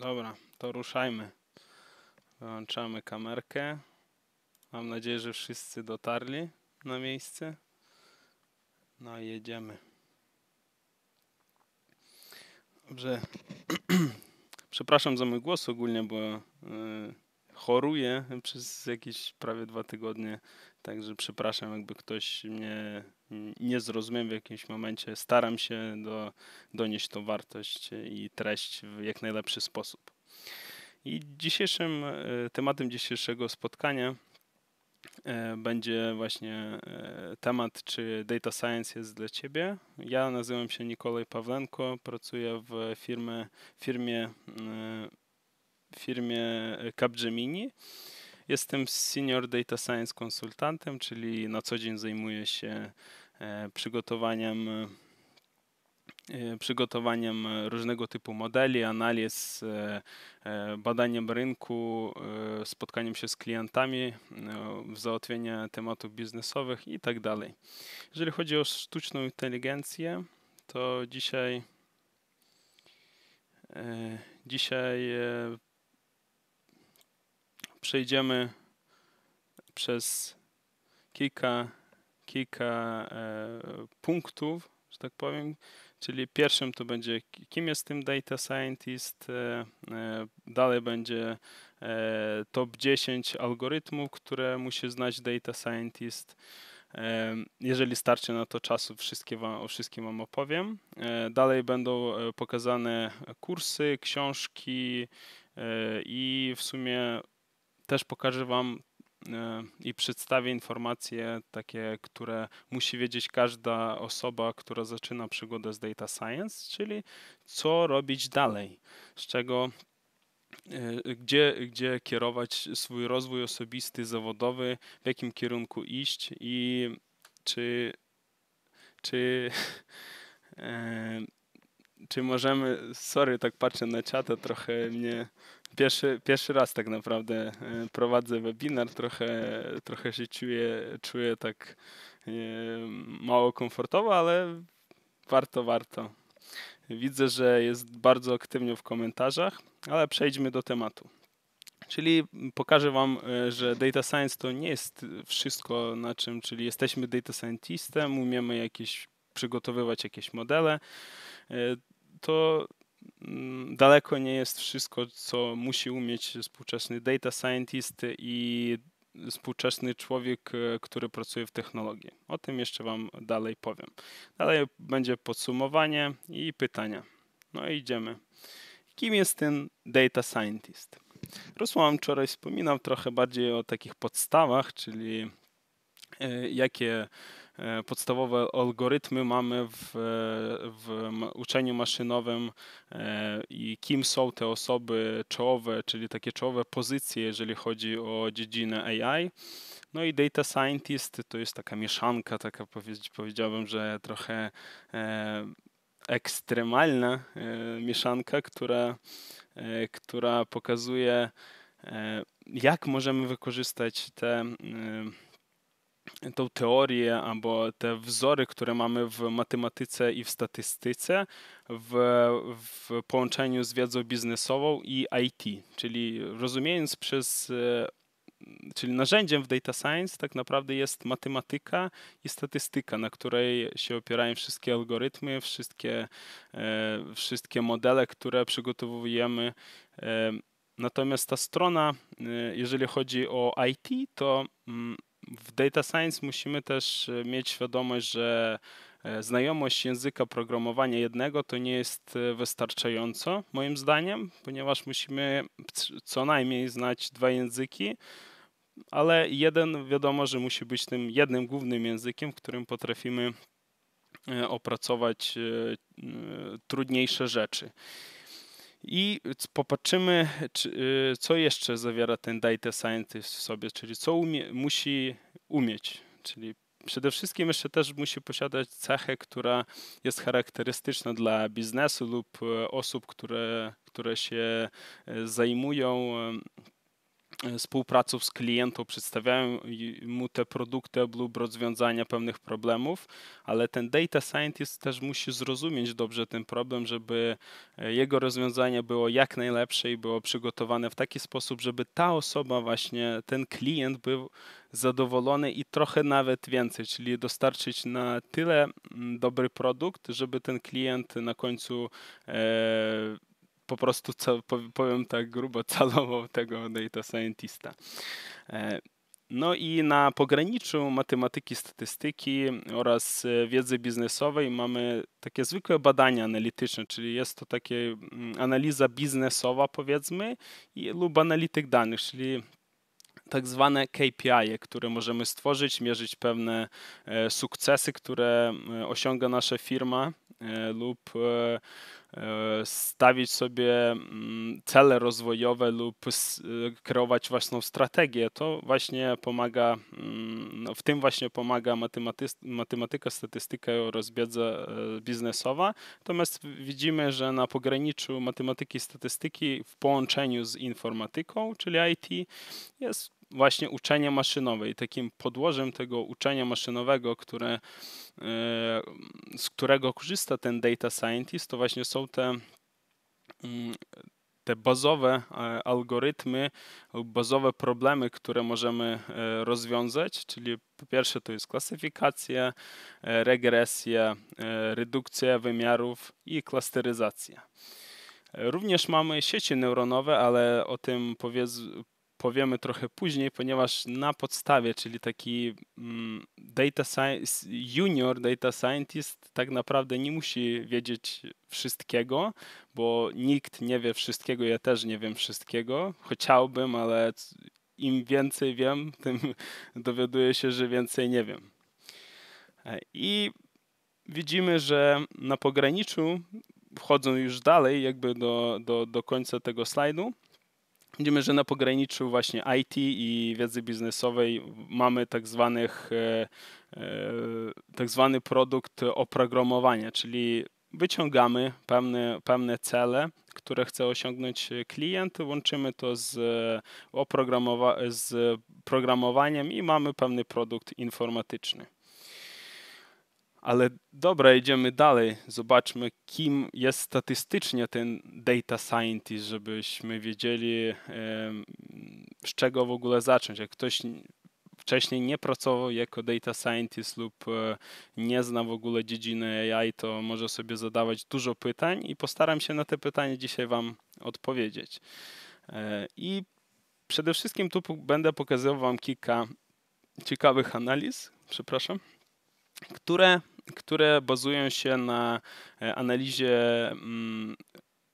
Dobra, to ruszajmy. Wyłączamy kamerkę. Mam nadzieję, że wszyscy dotarli na miejsce. No i jedziemy. Dobrze. Przepraszam za mój głos ogólnie, bo y, choruję przez jakieś prawie dwa tygodnie. Także przepraszam, jakby ktoś mnie nie zrozumiem w jakimś momencie, staram się do, donieść tą wartość i treść w jak najlepszy sposób. I dzisiejszym e, tematem dzisiejszego spotkania e, będzie właśnie e, temat, czy data science jest dla Ciebie. Ja nazywam się Nikolaj Pawlenko, pracuję w firmie, firmie, firmie Capgemini. Jestem senior data science konsultantem, czyli na co dzień zajmuję się E, przygotowaniem, e, e, przygotowaniem różnego typu modeli, analiz, badaniem rynku, spotkaniem się z klientami, załatwienie tematów biznesowych i tak dalej. Jeżeli chodzi o sztuczną inteligencję, to dzisiaj dzisiaj przejdziemy przez kilka kilka e, punktów, że tak powiem. Czyli pierwszym to będzie, kim jest tym data scientist, e, e, dalej będzie top 10 algorytmów, które musi znać data scientist. Jeżeli starczy na to czasu, wszystkie wam, o wszystkim Wam opowiem. Dalej będą pokazane kursy, książki i w sumie też pokażę Wam Y, i przedstawię informacje takie, które musi wiedzieć każda osoba, która zaczyna przygodę z data science, czyli co robić dalej, z czego y, gdzie, gdzie kierować swój rozwój osobisty, zawodowy, w jakim kierunku iść i czy, czy y, czy możemy, sorry, tak patrzę na chatę, trochę mnie, pierwszy, pierwszy raz tak naprawdę e, prowadzę webinar, trochę, trochę się czuję, czuję tak e, mało komfortowo, ale warto, warto. Widzę, że jest bardzo aktywnie w komentarzach, ale przejdźmy do tematu. Czyli pokażę Wam, e, że data science to nie jest wszystko na czym, czyli jesteśmy data scientistem, umiemy jakieś przygotowywać jakieś modele to mm, daleko nie jest wszystko, co musi umieć współczesny data scientist i współczesny człowiek, e, który pracuje w technologii. O tym jeszcze Wam dalej powiem. Dalej będzie podsumowanie i pytania. No i idziemy. Kim jest ten data scientist? Rusłam wczoraj wspominał trochę bardziej o takich podstawach, czyli e, jakie E, podstawowe algorytmy mamy w, e, w uczeniu maszynowym e, i kim są te osoby czołowe, czyli takie czołowe pozycje, jeżeli chodzi o dziedzinę AI. No i data scientist to jest taka mieszanka, taka powiedziałbym, że trochę ekstremalna mieszanka, która, która pokazuje, jak możemy wykorzystać te tą teorię albo te wzory, które mamy w matematyce i w statystyce w, w połączeniu z wiedzą biznesową i IT, czyli rozumiejąc przez e, czyli narzędziem w data science tak naprawdę jest matematyka i statystyka, na której się opierają wszystkie algorytmy, wszystkie, e, wszystkie modele, które przygotowujemy. E, natomiast ta strona, jeżeli chodzi o IT, to mm, w data science musimy też e, mieć świadomość, że e, znajomość języka programowania jednego to nie jest e, wystarczająco, moim zdaniem, ponieważ musimy co najmniej znać dwa języki, ale jeden wiadomo, że musi być tym jednym głównym językiem, w którym potrafimy opracować trudniejsze rzeczy. I popatrzymy, czy, y, co jeszcze zawiera ten data scientist w sobie, czyli co umie, musi umieć. Czyli przede wszystkim jeszcze też musi posiadać cechę, która jest charakterystyczna dla biznesu lub e, osób, które, które się e, zajmują E, współpraców z klientą, przedstawiają mu te produkty lub rozwiązania pewnych problemów, ale ten data scientist też musi zrozumieć dobrze ten problem, żeby e, jego rozwiązanie było jak najlepsze i było przygotowane w taki sposób, żeby ta osoba, właśnie ten klient był zadowolony i trochę nawet więcej, czyli dostarczyć na tyle mm, dobry produkt, żeby ten klient na końcu e, po prostu, co, powiem tak grubo, calował tego data scientista. E, no i na pograniczu matematyki, statystyki oraz e, wiedzy biznesowej mamy takie zwykłe badania analityczne, czyli jest to takie mm, analiza biznesowa powiedzmy i, lub analityk danych, czyli tak zwane KPI, które możemy stworzyć, mierzyć pewne e, sukcesy, które osiąga nasza firma lub E, stawić sobie mm, cele rozwojowe lub e, kreować własną strategię. To właśnie pomaga, mm, no, w tym właśnie pomaga matematyka, statystyka oraz wiedza e, biznesowa. Natomiast widzimy, że na pograniczu matematyki i statystyki w połączeniu z informatyką, czyli IT, jest właśnie uczenia maszynowe i takim podłożem tego uczenia maszynowego, które, e, z którego korzysta ten data scientist, to właśnie są te mm, te bazowe e, algorytmy, bazowe problemy, które możemy e, rozwiązać, czyli po pierwsze to jest klasyfikacja, regresja, redukcja wymiarów i klasteryzacja. Również mamy sieci neuronowe, ale o tym powiedz, powiemy trochę później, ponieważ na podstawie, czyli taki mm, data science, junior data scientist tak naprawdę nie musi wiedzieć wszystkiego, bo nikt nie wie wszystkiego, ja też nie wiem wszystkiego. Chciałbym, ale im więcej wiem, tym dowiaduję się, że więcej nie wiem. E, I widzimy, że na pograniczu, wchodzą już dalej, jakby do, do, do końca tego slajdu, Widzimy, że na pograniczu właśnie IT i wiedzy biznesowej mamy tak zwanych e, e, tak zwany produkt oprogramowania, czyli wyciągamy pewne, pewne cele, które chce osiągnąć klient, łączymy to z, oprogramowa- z programowaniem i mamy pewny produkt informatyczny. Ale dobra, idziemy dalej. Zobaczmy, kim jest statystycznie ten data scientist, żebyśmy wiedzieli, z czego w ogóle zacząć. Jak ktoś wcześniej nie pracował jako data scientist lub e, nie zna w ogóle dziedziny AI, to może sobie zadawać dużo pytań i postaram się na te pytania dzisiaj Wam odpowiedzieć. E, I przede wszystkim tu będę pokazywał Wam kilka ciekawych analiz, przepraszam, które które bazują się na e, analizie mm,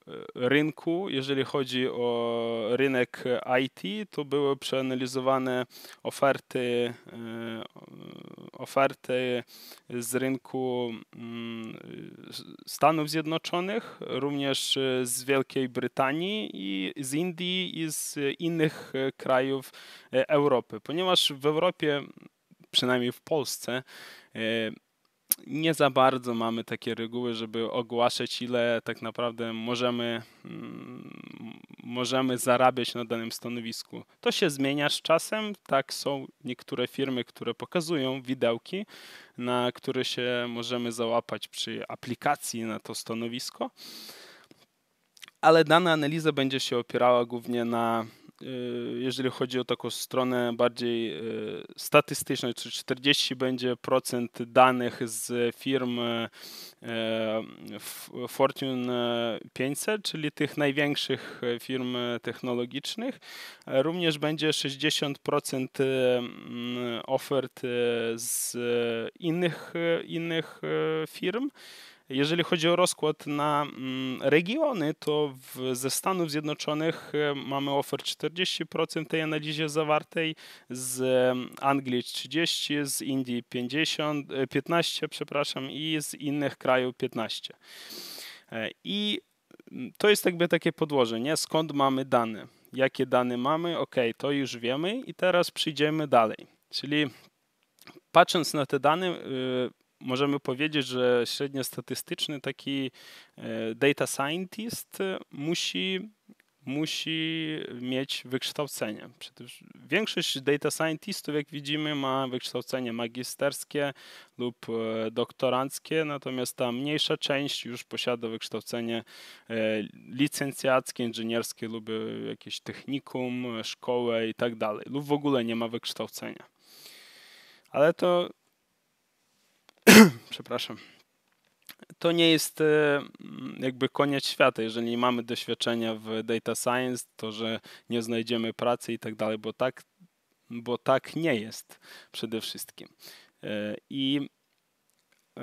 e, rynku, jeżeli chodzi o rynek IT, to były przeanalizowane oferty, e, oferty z rynku mm, Stanów Zjednoczonych, również z Wielkiej Brytanii i z Indii i z innych krajów Europy, ponieważ w Europie, przynajmniej w Polsce, nie za bardzo mamy takie reguły, żeby ogłaszać, ile tak naprawdę możemy, mm, możemy zarabiać na danym stanowisku. To się zmienia z czasem. Tak, są niektóre firmy, które pokazują widełki, na które się możemy załapać przy aplikacji na to stanowisko ale dana analiza będzie się opierała głównie na Y, jeżeli chodzi o taką stronę bardziej y, statystyczną, czy 40 będzie procent danych z firm y, Fortune 500, czyli tych największych firm technologicznych. Również będzie 60% mm, ofert z innych, innych firm. Jeżeli chodzi o rozkład na mm, regiony, to w, ze Stanów Zjednoczonych e, mamy ofer 40% tej analizie zawartej, z mm, Anglii 30%, z Indii 50, 15% e, przepraszam, i z innych krajów 15%. E, I mm, to jest jakby takie podłoże, nie? skąd mamy dane, jakie dane mamy, ok, to już wiemy i teraz przyjdziemy dalej. Czyli patrząc na te dane, y, możemy powiedzieć, że średnio statystyczny taki e, data scientist e, musi musi mieć wykształcenie. Przecież większość data scientistów, jak widzimy, ma wykształcenie magisterskie lub e, doktoranckie, natomiast ta mniejsza część już posiada wykształcenie licencjackie, inżynierskie lub jakieś technikum, szkołę i tak dalej, lub w ogóle nie ma wykształcenia. Ale to przepraszam, to nie jest e, jakby koniec świata. Jeżeli nie mamy doświadczenia w data science, to że nie znajdziemy pracy i tak dalej, bo tak, bo tak nie jest przede wszystkim. E, I e,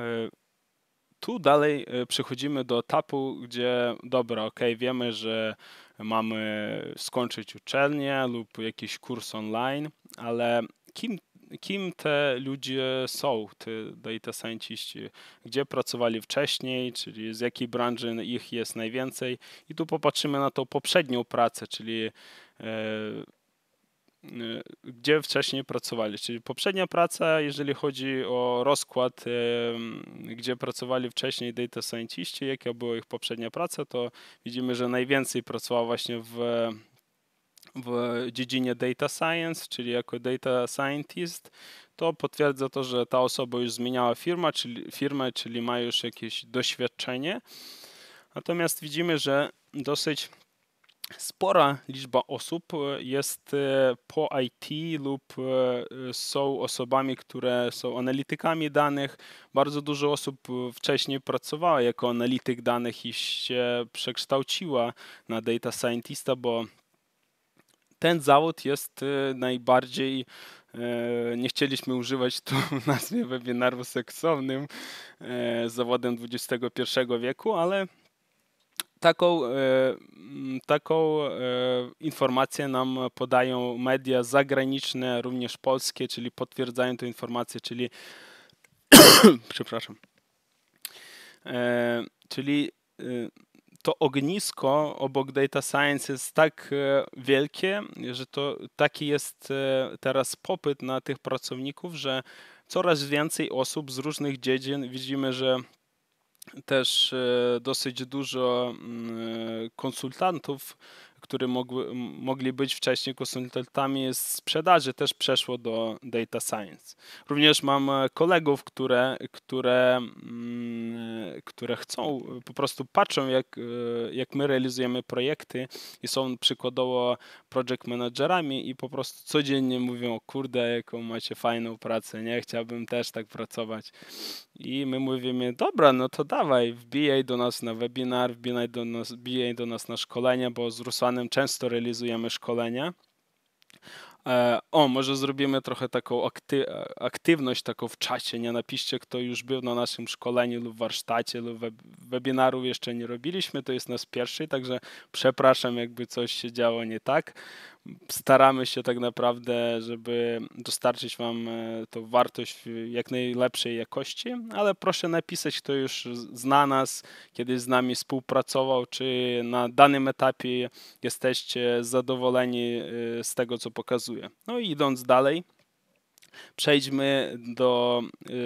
tu dalej przechodzimy do etapu, gdzie dobra, ok, wiemy, że mamy skończyć uczelnię lub jakiś kurs online, ale kim kim te ludzie są, te data scientiści, gdzie pracowali wcześniej, czyli z jakiej branży ich jest najwięcej. I tu popatrzymy na tą poprzednią pracę, czyli e, e, gdzie wcześniej pracowali. Czyli poprzednia praca, jeżeli chodzi o rozkład, e, gdzie pracowali wcześniej data scientiści, jaka była ich poprzednia praca, to widzimy, że najwięcej pracowała właśnie w w dziedzinie data science, czyli jako data scientist, to potwierdza to, że ta osoba już zmieniała firmę, czyli, firmę, czyli ma już jakieś doświadczenie. Natomiast widzimy, że dosyć spora liczba osób e, jest e, po IT lub e, są osobami, które są analitykami danych. Bardzo dużo osób wcześniej pracowała jako analityk danych i się przekształciła na data scientista, bo ten zawód jest y, najbardziej y, nie chcieliśmy używać tu nazwy webinaru seksownym y, zawodem XXI wieku, ale taką, taką informację nam podają media zagraniczne, również polskie, czyli potwierdzają tę informację, czyli przepraszam. Czyli to ognisko obok data science jest tak e, wielkie, że to taki jest e, teraz popyt na tych pracowników, że coraz więcej osób z różnych dziedzin widzimy, że też e, dosyć dużo mm, konsultantów które mogły, mogli być wcześniej konsultantami z sprzedaży, też przeszło do data science. Również mam e, kolegów, które, które, mm, które chcą, po prostu patrzą, jak, e, jak my realizujemy projekty i są przykładowo project managerami i po prostu codziennie mówią, kurde, jaką macie fajną pracę, nie, chciałbym też tak pracować. I my mówimy, dobra, no to dawaj, wbijaj do nas na webinar, wbijaj do nas, wbijaj do nas na szkolenia, bo z Rusanem którym często realizujemy szkolenia. E, o, może zrobimy trochę taką akty e, aktywność taką w czasie. Nie napiszcie, kto już był na naszym szkoleniu lub warsztacie lub web webinarów jeszcze nie robiliśmy. To jest nasz pierwszy, także przepraszam, jakby coś się działo nie tak staramy się tak naprawdę, żeby dostarczyć Wam e, tą wartość w jak najlepszej jakości, ale proszę napisać, kto już zna nas, kiedyś z nami współpracował, czy na danym etapie jesteście zadowoleni e, z tego, co pokazuje. No i idąc dalej, Przejdźmy do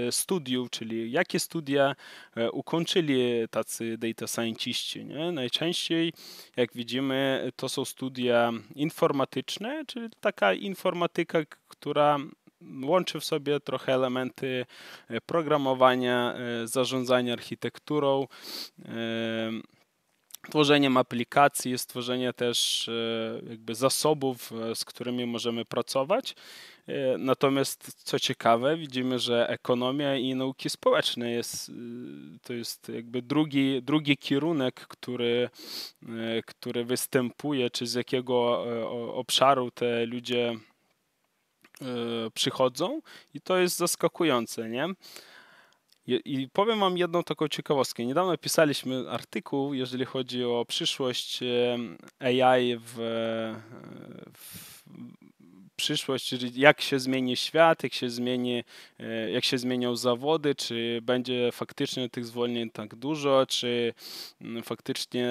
y, studiów, czyli jakie studia e, ukończyli tacy data scientiści. Nie? Najczęściej, jak widzimy, to są studia informatyczne, czyli taka informatyka, która łączy w sobie trochę elementy e, programowania, e, zarządzania architekturą tworzeniem aplikacji, stworzenie też e, jakby zasobów, e, z którymi możemy pracować. E, natomiast co ciekawe, widzimy, że ekonomia i nauki społeczne jest, to jest jakby drugi, drugi kierunek, który, który występuje, czy z jakiego obszaru te ludzie przychodzą i to jest zaskakujące, nie? I powiem Wam jedną taką ciekawostkę. Niedawno pisaliśmy artykuł, jeżeli chodzi o przyszłość AI w, e, w przyszłość, jak się zmieni świat, jak się, zmieni, e, jak się zmienią zawody, czy będzie faktycznie tych zwolnień tak dużo, czy mm, faktycznie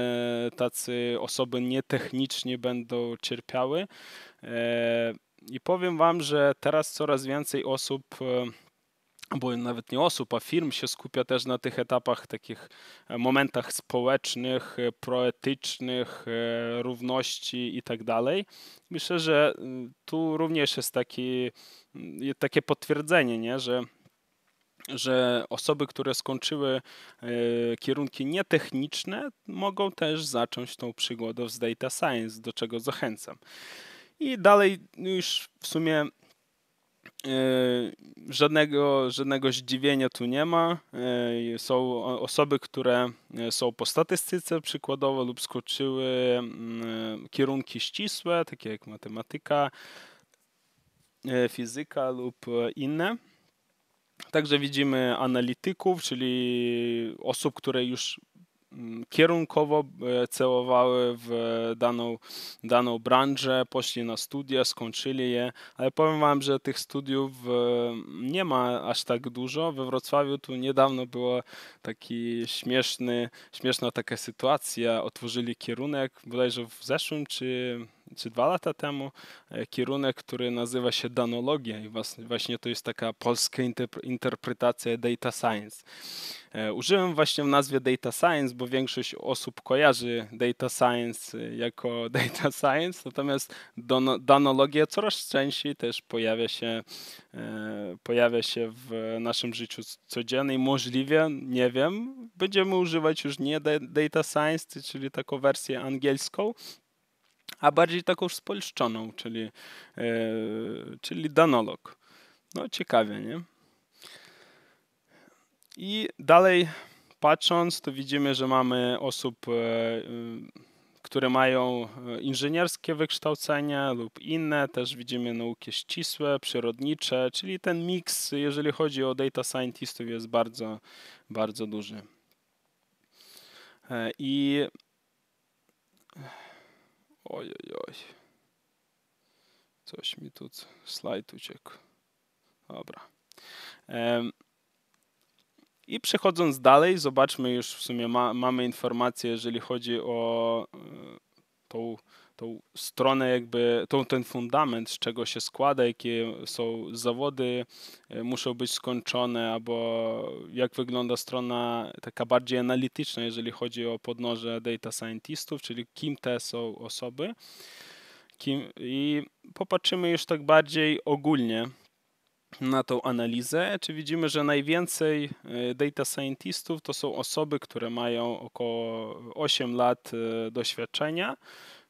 tacy osoby nietechniczni będą cierpiały. E, I powiem Wam, że teraz coraz więcej osób bo nawet nie osób, a firm się skupia też na tych etapach, takich e, momentach społecznych, e, proetycznych, e, równości i tak dalej. Myślę, że y, tu również jest taki, y, takie potwierdzenie, nie? że że osoby, które skończyły kierunki nietechniczne, mogą też zacząć tą przygodę z data science, do czego zachęcam. I dalej no już w sumie E, żadnego, żadnego zdziwienia tu nie ma. E, są osoby, które e, są po statystyce przykładowo lub skoczyły mm, kierunki ścisłe, takie jak matematyka, fizyka lub inne. Także widzimy analityków, czyli osób, które już Mm, kierunkowo e, celowały w daną, daną branżę, poszli na studia, skończyli je, ale powiem Wam, że tych studiów e, nie ma aż tak dużo. We Wrocławiu tu niedawno była taki śmieszny, śmieszna taka sytuacja, otworzyli kierunek bodajże w zeszłym czy czy dwa lata temu e, kierunek, który nazywa się danologia i właśnie to jest taka polska interpretacja data science. E, użyłem właśnie w nazwie data science, bo większość osób kojarzy data science e, jako data science, natomiast danologia coraz częściej też pojawia się, pojawia się w naszym życiu codziennym. Możliwie, nie wiem, będziemy używać już nie data science, czyli taką wersję angielską, a bardziej taką spolszczoną, czyli, e, czyli danolog. No ciekawie, nie? I dalej patrząc, to widzimy, że mamy osób, e, y, które mają e, inżynierskie wykształcenia lub inne, też widzimy nauki ścisłe, przyrodnicze, czyli ten miks, jeżeli chodzi o data scientistów, jest bardzo, bardzo duży. E, I Oj, oj, oj. Coś mi tu, slajd uciekł. Dobra. Ehm. I przechodząc dalej, zobaczmy już w sumie ma, mamy informacje, jeżeli chodzi o y, tą tą stronę, jakby tą, ten fundament, z czego się składa, jakie są zawody, e, muszą być skończone, albo jak wygląda strona taka bardziej analityczna, jeżeli chodzi o podnoże data scientistów, czyli kim te są osoby. Kim, I popatrzymy już tak bardziej ogólnie na tą analizę, czy widzimy, że najwięcej e, data scientistów to są osoby, które mają około 8 lat e, doświadczenia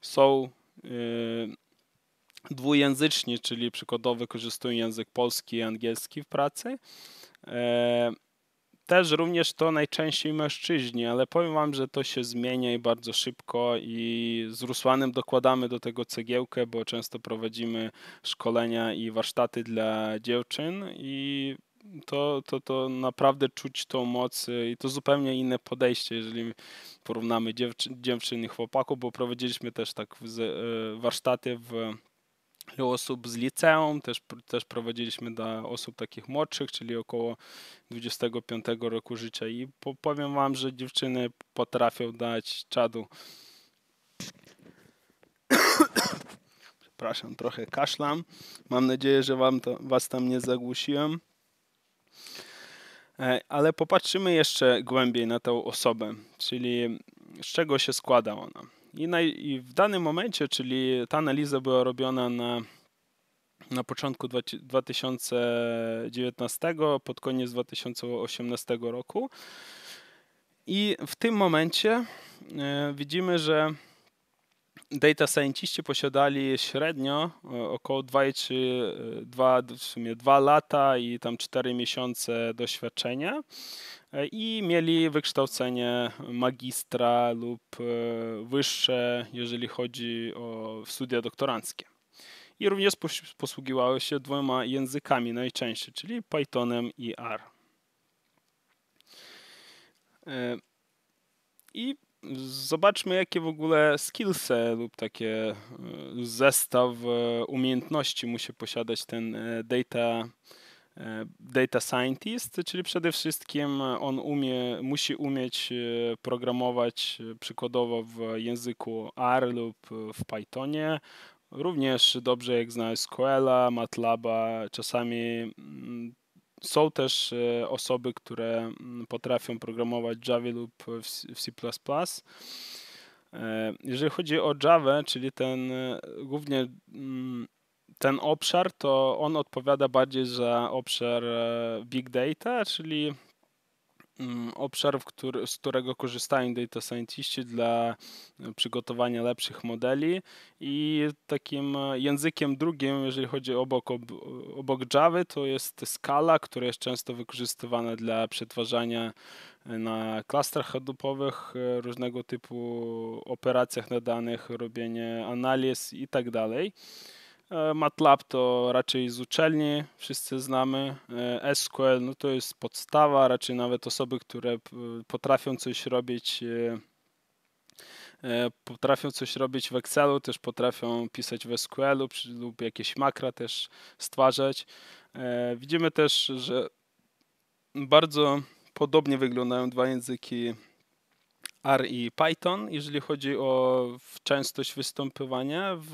są y, dwujęzyczni, czyli przykładowo wykorzystują język polski i angielski w pracy. E, też również to najczęściej mężczyźni, ale powiem Wam, że to się zmienia i bardzo szybko i z Rusłanem dokładamy do tego cegiełkę, bo często prowadzimy szkolenia i warsztaty dla dziewczyn i to, to, to naprawdę czuć tą moc y, i to zupełnie inne podejście, jeżeli porównamy dziewczyn, dziewczyn i chłopaków, bo prowadziliśmy też tak y, warsztaty w dla osób z liceum, też, też prowadziliśmy dla osób takich młodszych, czyli około 25 roku życia i powiem wam, że dziewczyny potrafią dać czadu. Przepraszam, trochę kaszlam. Mam nadzieję, że wam to, was tam nie zagłusiłem. E, ale popatrzymy jeszcze głębiej na tę osobę, czyli z czego się składa ona. I, na, i w danym momencie, czyli ta analiza była robiona na, na początku 2019, pod koniec 2018 roku. I w tym momencie e, widzimy, że data scientiści posiadali średnio e, około 2, 3, 2, w sumie 2 lata i tam 4 miesiące doświadczenia e, i mieli wykształcenie magistra lub e, wyższe, jeżeli chodzi o studia doktoranckie. I również posługiwały się dwoma językami najczęściej, czyli Pythonem i R. I zobaczmy, jakie w ogóle skillsy lub takie e, zestaw e, umiejętności musi posiadać ten e, data, data scientist, czyli przede wszystkim on umie, musi umieć programować przykładowo w języku R lub w Pythonie, Również dobrze jak zna SQL'a, MATLAB'a, czasami mm, są też e, osoby, które mm, potrafią programować Java lub w C. E, jeżeli chodzi o Java, czyli ten e, głównie mm, ten obszar, to on odpowiada bardziej za obszar big data, czyli Mm, obszar, który, z którego korzystają data scientiści dla e, przygotowania lepszych modeli i takim e, językiem drugim, jeżeli chodzi obok, obok Java, to jest Scala, która jest często wykorzystywana dla przetwarzania e, na klastrach Hadoopowych, różnego typu operacjach na danych, robienie analiz i tak dalej. E, MATLAB to raczej z uczelni, wszyscy znamy. E, SQL no to jest podstawa, raczej nawet osoby, które potrafią coś robić e, potrafią coś robić w Excelu, też potrafią pisać w SQL-u lub jakieś makra też stwarzać. Widzimy też, że bardzo podobnie wyglądają dwa języki R i Python, jeżeli chodzi o częstość występowania w,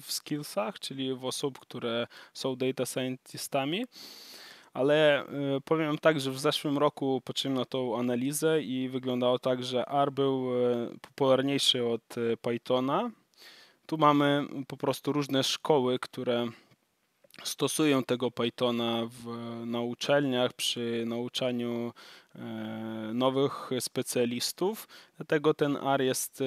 w skillsach, czyli w osób, które są data scientistami ale y, powiem tak, że w zeszłym roku poczyniono tą analizę i wyglądało tak, że R był y, popularniejszy od y, Pythona. Tu mamy po prostu różne szkoły, które stosują tego Pythona w, na uczelniach przy nauczaniu E, nowych specjalistów, dlatego ten R jest e,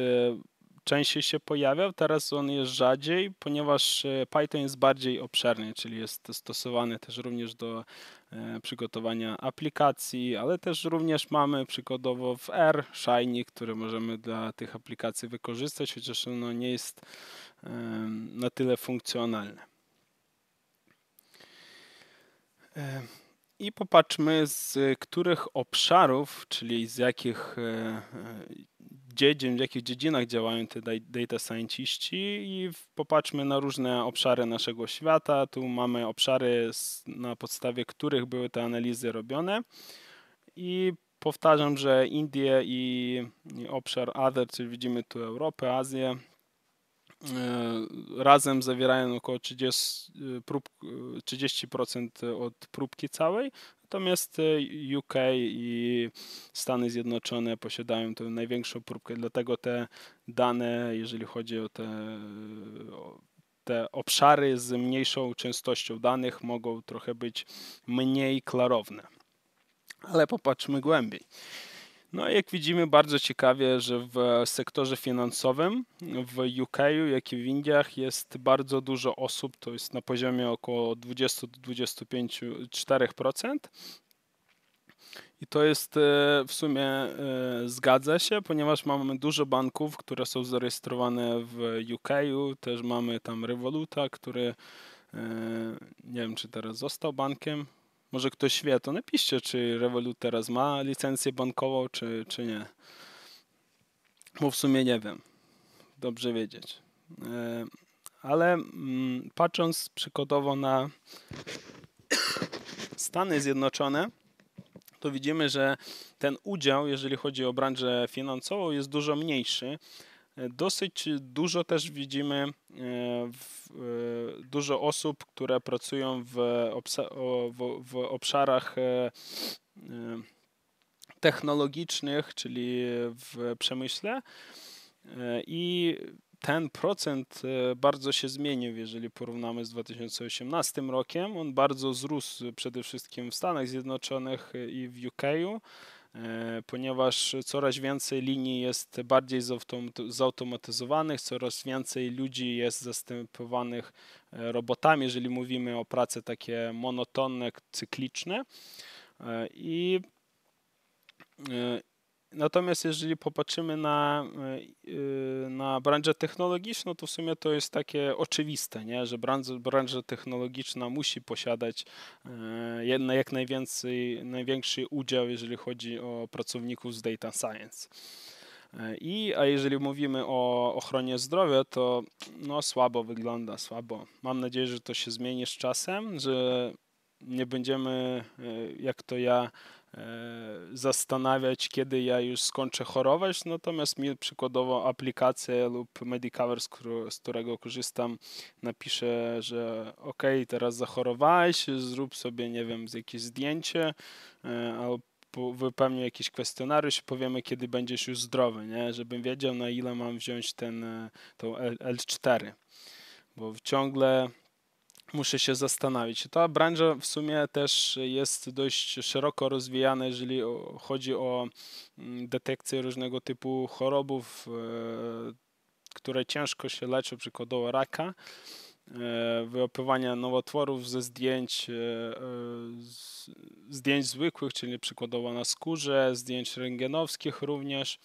częściej się pojawiał, teraz on jest rzadziej, ponieważ e, Python jest bardziej obszerny, czyli jest stosowany też również do przygotowania aplikacji, ale też również mamy przykładowo w R Shiny, który możemy dla tych aplikacji wykorzystać, chociaż ono nie jest na tyle funkcjonalne. I popatrzmy, z których obszarów, czyli z jakich e, e, dziedzin, w jakich dziedzinach działają te data scientiści i popatrzmy na różne obszary naszego świata. Tu mamy obszary, na podstawie których były te analizy robione. I powtarzam, że Indie i obszar Other, czyli widzimy tu Europę, Azję, E, razem zawierają około 30, e, prób, 30% e, od próbki całej, natomiast UK i Stany Zjednoczone posiadają tę największą próbkę, dlatego te dane, jeżeli chodzi o te, te obszary z mniejszą częstością danych, mogą trochę być mniej klarowne. Ale popatrzmy głębiej. No i jak widzimy bardzo ciekawie, że w sektorze finansowym w UK, jak i w Indiach jest bardzo dużo osób, to jest na poziomie około 20 25 I to jest e, w sumie e, zgadza się, ponieważ mamy dużo banków, które są zarejestrowane w UK. Też mamy tam Revoluta, który e, nie wiem, czy teraz został bankiem może ktoś wie, to napiszcie, czy Revolut teraz ma licencję bankową, czy, czy nie. Bo w sumie nie wiem. Dobrze wiedzieć. E, ale mm, patrząc przykładowo na Stany Zjednoczone, to widzimy, że ten udział, jeżeli chodzi o branżę finansową, jest dużo mniejszy Dosyć dużo też widzimy e, w, e, dużo osób, które pracują w, obsa- w, w obszarach e, technologicznych, czyli w przemyśle. I ten procent bardzo się zmienił, jeżeli porównamy z 2018 rokiem. On bardzo wzrósł przede wszystkim w Stanach Zjednoczonych i w UK. E, ponieważ coraz więcej linii jest bardziej zautomatyzowanych, coraz więcej ludzi jest zastępowanych e, robotami, jeżeli mówimy o pracy takie monotonne, cykliczne. E, I Natomiast jeżeli popatrzymy na, y, na branżę technologiczną, to w sumie to jest takie oczywiste, nie? że branża, branża technologiczna musi posiadać y, jak najwięcej, największy udział, jeżeli chodzi o pracowników z data science. Y, I a jeżeli mówimy o ochronie zdrowia, to no, słabo wygląda, słabo. Mam nadzieję, że to się zmieni z czasem, że nie będziemy, jak to ja E, zastanawiać, kiedy ja już skończę chorować, natomiast mi przykładowo aplikacja lub Medicover, z którego korzystam, napisze, że ok, teraz zachorowałeś, zrób sobie, nie wiem, jakieś zdjęcie e, albo wypełnię jakiś kwestionariusz, powiemy, kiedy będziesz już zdrowy, nie? żebym wiedział, na ile mam wziąć ten, e, tą L4, bo ciągle muszę się zastanowić. Ta branża w sumie też jest dość szeroko rozwijana, jeżeli chodzi o mm, detekcję różnego typu chorobów, e, które ciężko się leczą, przykładowo raka, e, wyłapywania nowotworów ze zdjęć, e, zdjęć zwykłych, czyli przykładowo na skórze, zdjęć rentgenowskich również.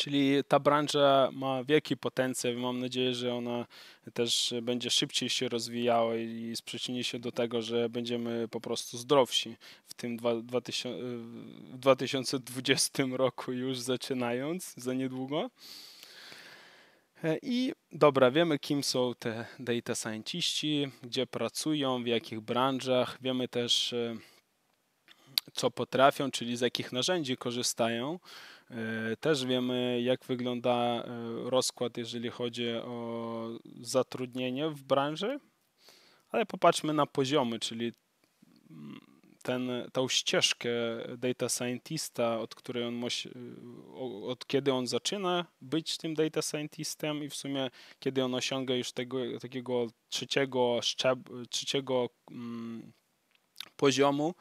Czyli ta branża ma wielki potencjał i mam nadzieję, że ona też będzie szybciej się rozwijała i sprzyczyni się do tego, że będziemy po prostu zdrowsi w tym 2020 roku już zaczynając, za niedługo. E, I dobra, wiemy kim są te data scientiści, gdzie pracują, w jakich branżach, wiemy też e, co potrafią, czyli z jakich narzędzi korzystają. E, też wiemy, jak wygląda e, rozkład, jeżeli chodzi o zatrudnienie w branży, ale popatrzmy na poziomy, czyli mm, ten, tą ścieżkę data scientista, od której on musi, e, od kiedy on zaczyna być tym data scientistem i w sumie kiedy on osiąga już tego, takiego trzeciego, szczeb, trzeciego mm, poziomu,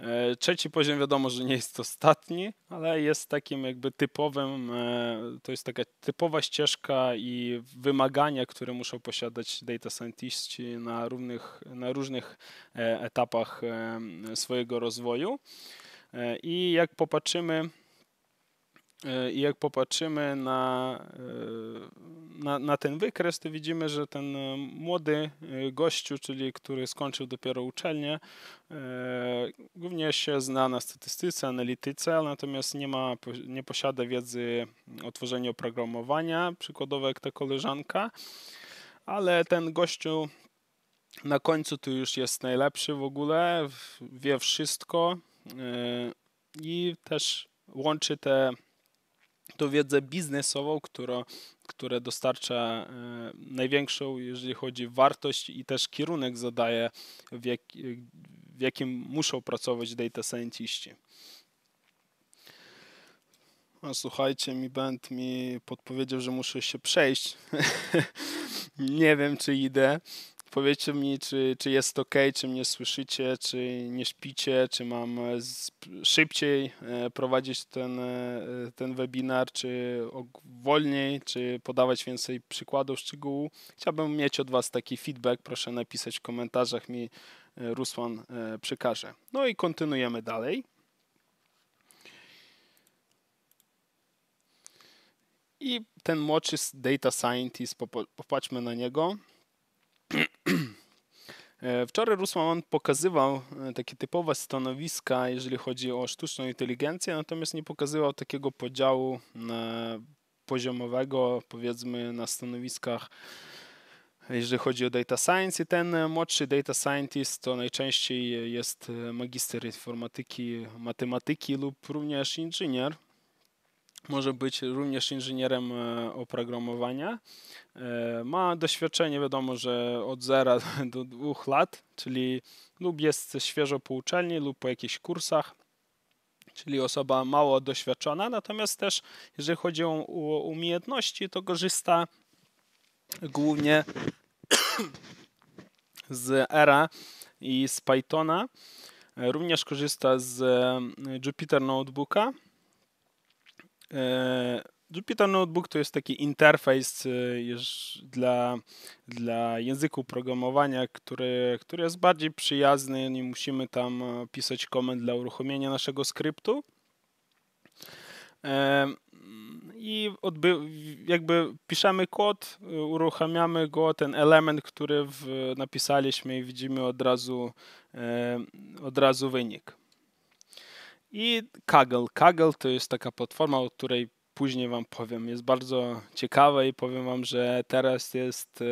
E, trzeci poziom wiadomo, że nie jest ostatni, ale jest takim jakby typowym, e, to jest taka typowa ścieżka i wymagania, które muszą posiadać data scientisti na, równych, na różnych e, etapach swojego rozwoju. I jak popatrzymy, E, I jak popatrzymy na, e, na, na, ten wykres, to widzimy, że ten e, młody gościu, czyli który skończył dopiero uczelnię, głównie się zna na statystyce, analityce, natomiast nie, ma, nie posiada wiedzy o tworzeniu oprogramowania, przykładowo jak ta koleżanka, ale ten gościu na końcu tu już jest najlepszy w ogóle, wie wszystko i też łączy te to wiedzę biznesową, która, które dostarcza e, największą, jeżeli chodzi o wartość i też kierunek zadaje, w, jak, w jakim muszą pracować data scientiści. A słuchajcie, mi Bent mi podpowiedział, że muszę się przejść. Nie wiem, czy idę. Powiedzcie mi, czy, czy jest ok, czy mnie słyszycie, czy nie śpicie, czy mam e, szybciej e, prowadzić ten, e, ten webinar, czy wolniej, czy podawać więcej przykładów, szczegółów. Chciałbym mieć od Was taki feedback. Proszę napisać w komentarzach, mi Rusłan przekaże. No i kontynuujemy dalej. I ten mocz data scientist, popatrzmy na niego. E, Wczoraj on pokazywał e, takie typowe stanowiska, jeżeli chodzi o sztuczną inteligencję, natomiast nie pokazywał takiego podziału e, poziomowego, powiedzmy, na stanowiskach jeżeli chodzi o data science i ten młodszy data scientist to najczęściej jest magister informatyki, matematyki lub również inżynier może być również inżynierem e, oprogramowania. E, ma doświadczenie, wiadomo, że od zera do dwóch lat, czyli lub jest świeżo po uczelni lub po jakichś kursach, czyli osoba mało doświadczona. Natomiast też, jeżeli chodzi o umiejętności, to korzysta głównie z Era i z Pythona. E, również korzysta z Jupyter Notebooka E, Jupyter Notebook to jest taki interfejs e, dla, dla języku programowania, który, który jest bardziej przyjazny. Nie musimy tam e, pisać komend dla uruchomienia naszego skryptu. I jakby piszemy kod, uruchamiamy go, ten element, który w, napisaliśmy i widzimy od razu, od razu wynik. I Kaggle. Kaggle to jest taka platforma, o której później Wam powiem. Jest bardzo ciekawa i powiem Wam, że teraz jest e,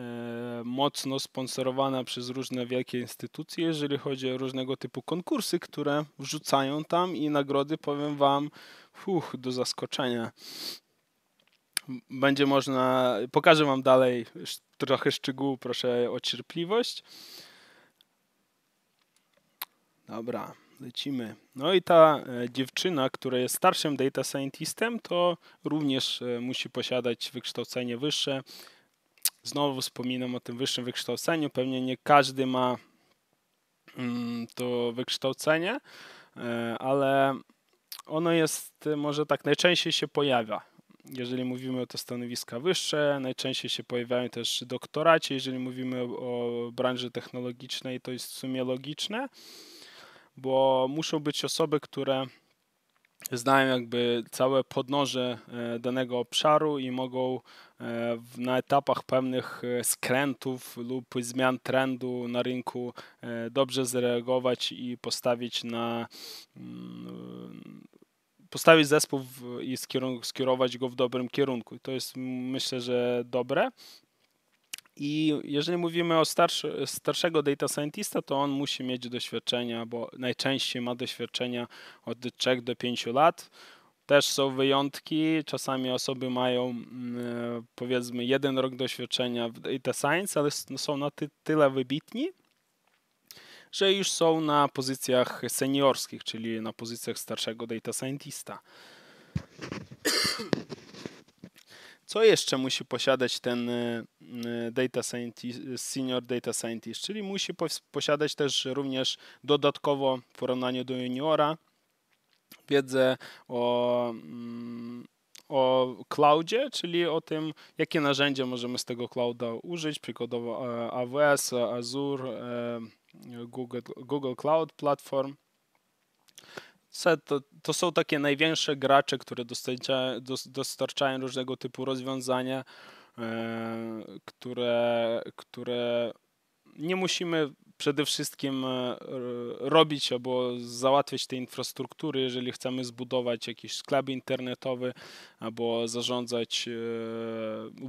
e, mocno sponsorowana przez różne wielkie instytucje, jeżeli chodzi o różnego typu konkursy, które wrzucają tam i nagrody, powiem Wam, fuh, do zaskoczenia. Będzie można, pokażę Wam dalej trochę szczegółów, proszę o cierpliwość. Dobra lecimy. No i ta e, dziewczyna, która jest starszym data scientistem, to również e, musi posiadać wykształcenie wyższe. Znowu wspominam o tym wyższym wykształceniu. Pewnie nie każdy ma mm, to wykształcenie, e, ale ono jest, może tak najczęściej się pojawia. Jeżeli mówimy o te stanowiska wyższe, najczęściej się pojawiają też doktoraci. Jeżeli mówimy o branży technologicznej, to jest w sumie logiczne bo muszą być osoby, które znają jakby całe podnoże e, danego obszaru i mogą e, na etapach pewnych e, skrętów lub zmian trendu na rynku dobrze zareagować i postawić na mm, postawić zespół i skierować go w dobrym kierunku. To jest myślę, że dobre. I jeżeli mówimy o starszy, starszego data scientista, to on musi mieć doświadczenia, bo najczęściej ma doświadczenia od 3 do 5 lat. Też są wyjątki, czasami osoby mają mm, e, powiedzmy jeden rok doświadczenia w data science, ale są na ty, tyle wybitni, że już są na pozycjach seniorskich, czyli na pozycjach starszego data scientista. Co jeszcze musi posiadać ten y, y, data scientist, senior data scientist? Czyli musi posiadać też również dodatkowo w porównaniu do juniora wiedzę o, mm, o cloudzie, czyli o tym, jakie narzędzia możemy z tego clouda użyć, przykładowo e, AWS, Azure, e, Google, Google Cloud Platform to, to są takie największe gracze, które dostarczają, różnego typu rozwiązania, e, które, które nie musimy przede wszystkim e, robić albo załatwiać te infrastruktury, jeżeli chcemy zbudować jakiś sklep internetowy albo zarządzać e,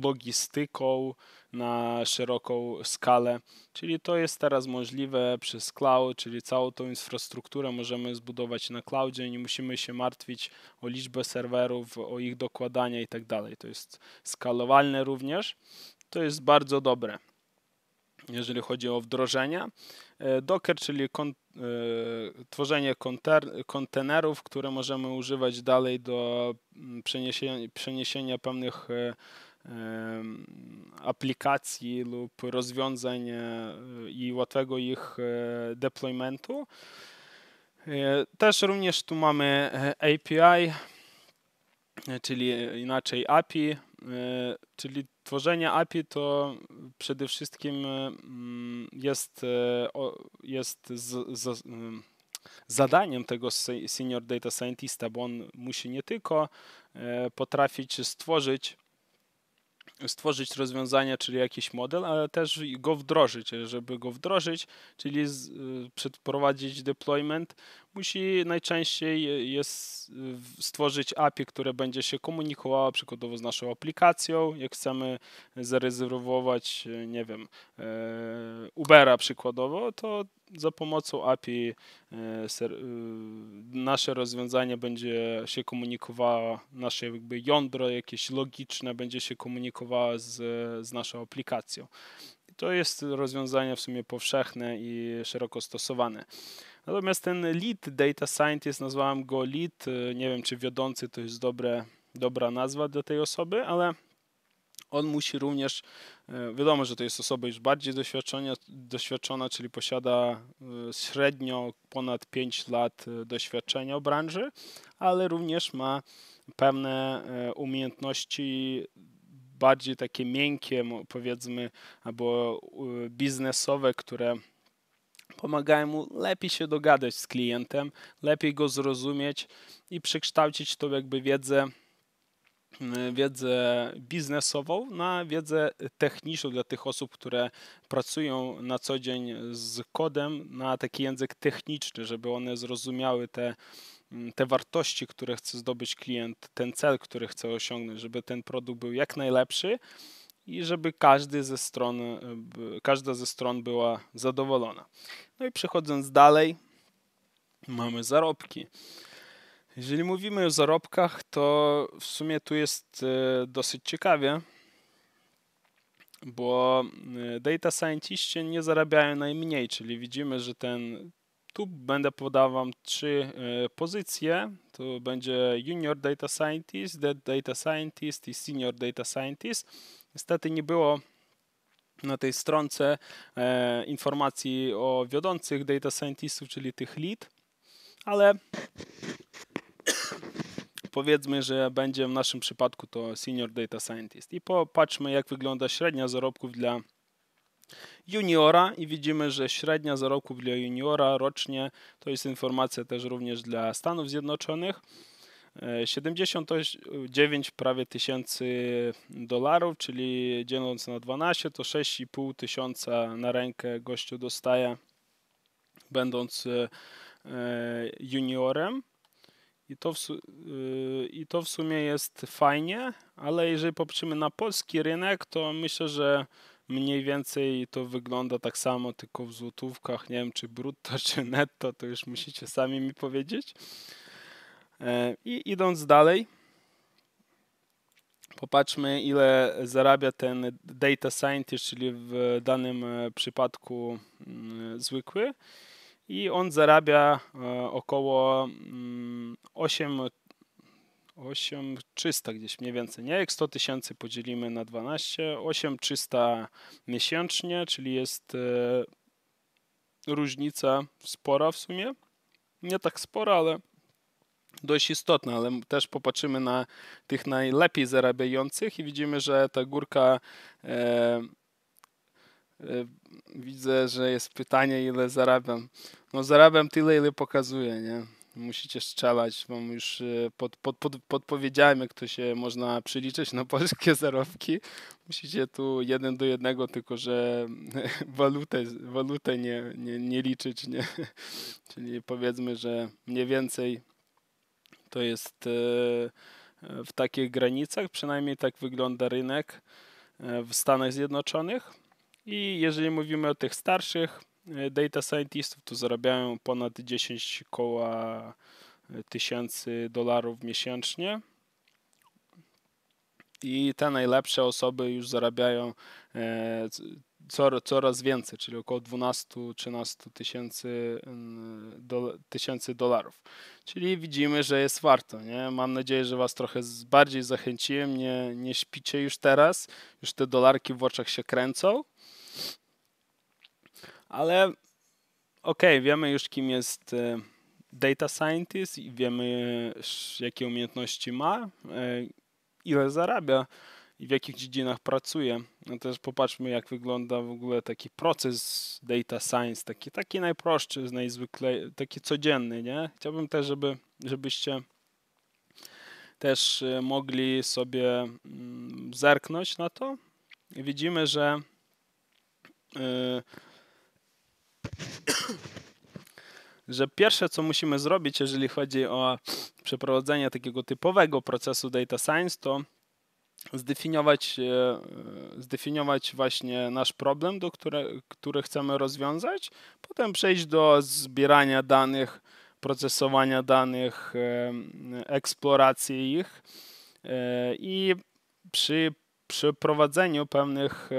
logistyką na szeroką skalę. Czyli to jest teraz możliwe przez cloud, czyli całą tą infrastrukturę możemy zbudować na cloudzie, nie musimy się martwić o liczbę serwerów, o ich dokładania i tak dalej. To jest skalowalne również. To jest bardzo dobre jeżeli chodzi o wdrożenia. E, Docker, czyli kon, e, tworzenie konter, kontenerów, które możemy używać dalej do mm, przeniesienia, przeniesienia pewnych e, aplikacji lub rozwiązań i łatwego ich deploymentu. Też również tu mamy API, czyli inaczej API, E, czyli tworzenie API to przede wszystkim e, mm, jest, e, jest z, z, zadaniem tego senior data scientista, bo on musi nie tylko potrafić stworzyć stworzyć rozwiązania, czyli jakiś model, ale też go wdrożyć. Żeby go wdrożyć, czyli przeprowadzić deployment, musi najczęściej jest stworzyć API, które będzie się komunikowało przykładowo z naszą aplikacją. Jak chcemy zarezerwować, nie wiem, e, Ubera przykładowo, to za pomocą API e, e, nasze rozwiązanie będzie się komunikowało, nasze jakby jądro jakieś logiczne będzie się komunikowało z, z naszą aplikacją. To jest rozwiązanie w sumie powszechne i szeroko stosowane. Natomiast ten lead data scientist, nazwałem go lead, y, nie wiem czy wiodący to jest dobre, dobra nazwa dla tej osoby, ale on musi również, y, wiadomo, że to jest osoba już bardziej doświadczona, doświadczona czyli posiada y, średnio ponad 5 lat doświadczenia w branży, ale również ma pewne umiejętności bardziej takie miękkie, powiedzmy, albo biznesowe, które Pomagają mu lepiej się dogadać z klientem, lepiej go zrozumieć i przekształcić tą jakby wiedzę mm, wiedzę biznesową na wiedzę techniczną dla tych osób, które pracują na co dzień z kodem na taki język techniczny, żeby one zrozumiały te, mm, te wartości, które chce zdobyć klient, ten cel, który chce osiągnąć, żeby ten produkt był jak najlepszy i żeby każdy ze stron, każda ze stron była zadowolona. No i przechodząc dalej, mamy zarobki. Jeżeli mówimy o zarobkach, to w sumie tu jest e, dosyć ciekawie, bo e, data scientiści nie zarabiają najmniej, czyli widzimy, że ten tu będę podawał trzy e, pozycje. To będzie junior data scientist, dead data scientist i senior data scientist Niestety nie było na tej stronce e, informacji o wiodących data scientistów, czyli tych lead, ale powiedzmy, że będzie w naszym przypadku to senior data scientist. I popatrzmy, jak wygląda średnia zarobków dla juniora i widzimy, że średnia zarobków dla juniora rocznie to jest informacja też również dla Stanów Zjednoczonych 79 e, prawie tysięcy dolarów, czyli dzieląc na 12 to 6,5 tysiąca na rękę gościu dostaje będąc e, e, juniorem. I to, w, I to w sumie jest fajnie, ale jeżeli popatrzymy na polski rynek, to myślę, że mniej więcej to wygląda tak samo, tylko w złotówkach. Nie wiem, czy brutto, czy netto, to już musicie sami mi powiedzieć. E, I idąc dalej, popatrzmy, ile zarabia ten data scientist, czyli w danym e, przypadku mm, zwykły. I on zarabia e, około 8, mm, 300 gdzieś mniej więcej, nie? Jak 100 tysięcy podzielimy na 12, 8 300 miesięcznie, czyli jest różnica spora w sumie. Nie tak spora, ale dość istotna, ale też popatrzymy na tych najlepiej zarabiających i widzimy, że ta górka. E, e, widzę, że jest pytanie, ile zarabiam. No, zarabiam tyle, ile pokazuję, nie? Musicie strzelać, wam już e, pod, pod, pod, podpowiedziałem, jak to się można przeliczyć na polskie zarobki. Musicie tu jeden do jednego, tylko że walutę, walutę nie, nie, nie liczyć, nie? Czyli powiedzmy, że mniej więcej to jest e, w takich granicach, przynajmniej tak wygląda rynek e, w Stanach Zjednoczonych. I jeżeli mówimy o tych starszych e, data scientistów, to zarabiają ponad 10 koła tysięcy dolarów miesięcznie. I te najlepsze osoby już zarabiają coraz więcej, czyli około 12-13 tysięcy, mm, do, tysięcy dolarów. Czyli widzimy, że jest warto. Nie? Mam nadzieję, że Was trochę bardziej zachęciłem. Nie, nie śpicie już teraz, już te dolarki w oczach się kręcą. Ale okej, okay, wiemy już, kim jest e, data scientist i wiemy, jakie umiejętności ma, e, ile zarabia i w jakich dziedzinach pracuje. No też popatrzmy, jak wygląda w ogóle taki proces data science, taki, taki najprostszy, najzwyklej, taki codzienny, nie? Chciałbym też, żeby, żebyście też y, mogli sobie mm, zerknąć na to. Widzimy, że y, że pierwsze, co musimy zrobić, jeżeli chodzi o przeprowadzenie takiego typowego procesu data science, to zdefiniować, e, e, zdefiniować właśnie nasz problem, do które, który chcemy rozwiązać, potem przejść do zbierania danych, procesowania danych, e, eksploracji ich i przy przeprowadzeniu pewnych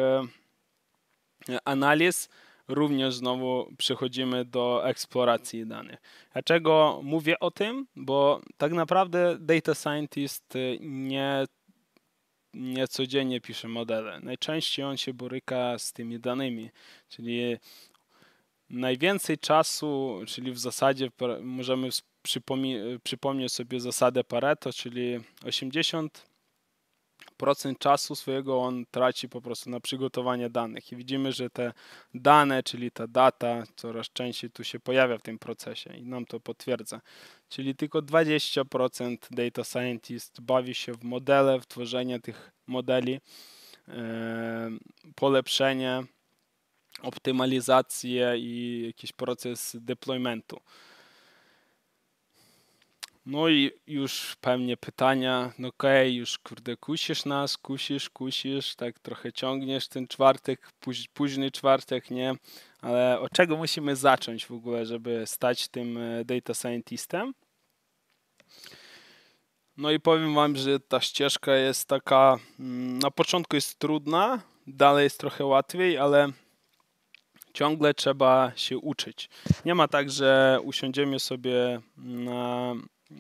analiz również znowu przechodzimy do eksploracji danych. Dlaczego mówię o tym? Bo tak naprawdę data scientist nie nie codziennie pisze modele. Najczęściej on się boryka z tymi danymi, czyli najwięcej czasu, czyli w zasadzie możemy przypomnieć sobie zasadę Pareto, czyli 80 procent czasu swojego on traci po prostu na przygotowanie danych. I widzimy, że te dane, czyli ta data, coraz częściej tu się pojawia w tym procesie i nam to potwierdza. Czyli tylko 20% data scientist bawi się w modele, w tworzenie tych modeli, e, polepszenie, optymalizację i jakiś proces deploymentu. No i już pewnie pytania, no okej, okay, już kurde, kusisz nas, kusisz, kusisz, tak trochę ciągniesz ten czwartek, póź, późny czwartek, nie? Ale od czego musimy zacząć w ogóle, żeby stać tym e, data scientistem? No i powiem Wam, że ta ścieżka jest taka, mm, na początku jest trudna, dalej jest trochę łatwiej, ale ciągle trzeba się uczyć. Nie ma tak, że usiądziemy sobie na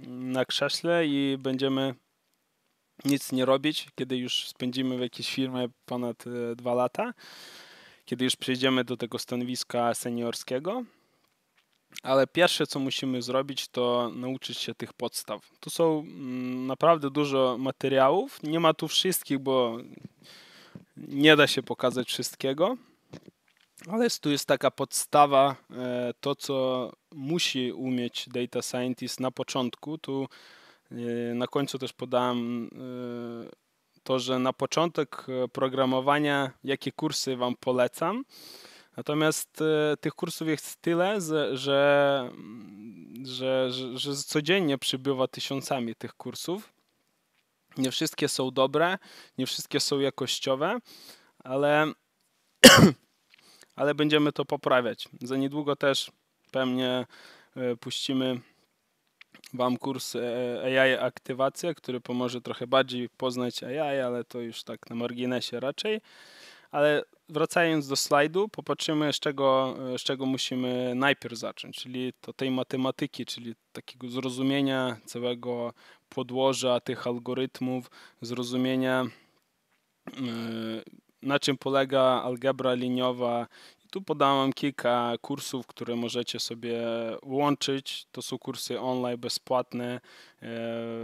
na krześle i będziemy nic nie robić, kiedy już spędzimy w jakiejś firmie ponad e, dwa lata, kiedy już przejdziemy do tego stanowiska seniorskiego. Ale pierwsze, co musimy zrobić, to nauczyć się tych podstaw. Tu są mm, naprawdę dużo materiałów. Nie ma tu wszystkich, bo nie da się pokazać wszystkiego, ale tu jest taka podstawa, e, to co musi umieć data scientist na początku. Tu e, na końcu też podałem e, to, że na początek programowania, jakie kursy Wam polecam. Natomiast tych kursów jest tyle, że, że, że, że codziennie przybywa tysiącami tych kursów. Nie wszystkie są dobre, nie wszystkie są jakościowe, ale ale będziemy to poprawiać. Za niedługo też pewnie e, puścimy Wam kurs e, AI Aktywacja, który pomoże trochę bardziej poznać AI, ale to już tak na marginesie raczej. Ale wracając do slajdu, popatrzymy, z czego, e, z czego musimy najpierw zacząć, czyli to tej matematyki, czyli takiego zrozumienia całego podłoża tych algorytmów, zrozumienia na czym polega algebra liniowa. tu podałem kilka kursów, które możecie sobie łączyć. To są kursy online bezpłatne. E,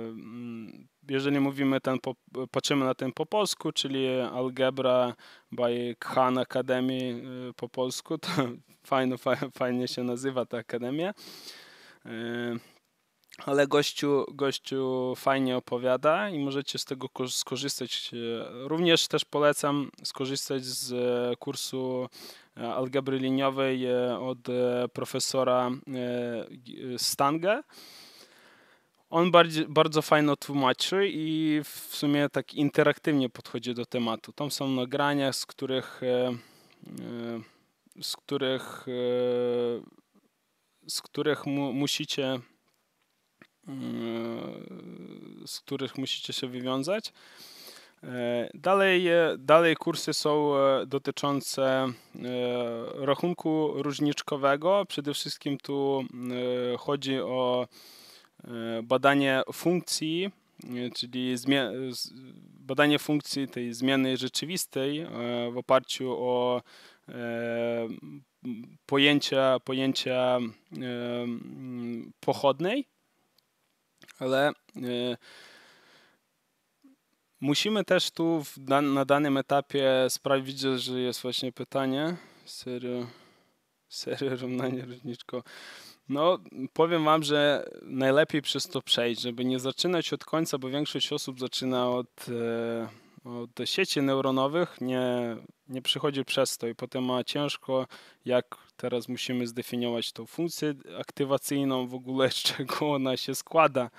mm, jeżeli mówimy ten, po, patrzymy na ten po polsku, czyli Algebra by Khan Academy e, po polsku, to fajno, fajnie się nazywa ta akademia. E, ale gościu, gościu fajnie opowiada i możecie z tego skorzystać. E, również też polecam skorzystać z e, kursu e, algebry liniowej od profesora Stanga. On bardzo bardzo fajno tłumaczy i w sumie tak interaktywnie podchodzi do tematu. Tam są nagrania, z których z których z których mu, musicie z których musicie się wywiązać. E, dalej, e, dalej kursy są e, dotyczące rachunku różniczkowego. Przede wszystkim tu chodzi o badanie funkcji, czyli badanie funkcji tej zmiany rzeczywistej w oparciu o pojęcia, pojęcia pochodnej ale e, musimy też tu na danym etapie sprawdzić, że jest właśnie pytanie. Serio, serio, równanie różniczko. No, powiem Wam, że najlepiej przez to przejść, żeby nie zaczynać od końca, bo większość osób zaczyna od, e, od sieci neuronowych, nie, nie przychodzi przez to i potem ma ciężko, jak Teraz musimy zdefiniować tą funkcję aktywacyjną, w ogóle z czego ona się składa.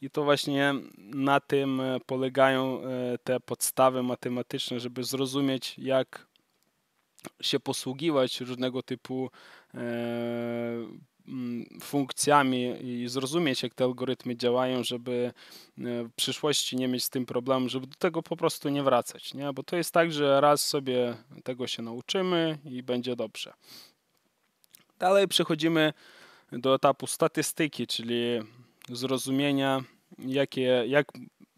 I to właśnie na tym e, polegają e, te podstawy matematyczne, żeby zrozumieć, jak się posługiwać różnego typu e, Mm, funkcjami i zrozumieć, jak te algorytmy działają, żeby e, w przyszłości nie mieć z tym problemu, żeby do tego po prostu nie wracać, nie? bo to jest tak, że raz sobie tego się nauczymy i będzie dobrze. Dalej przechodzimy do etapu statystyki, czyli zrozumienia, jakie, jak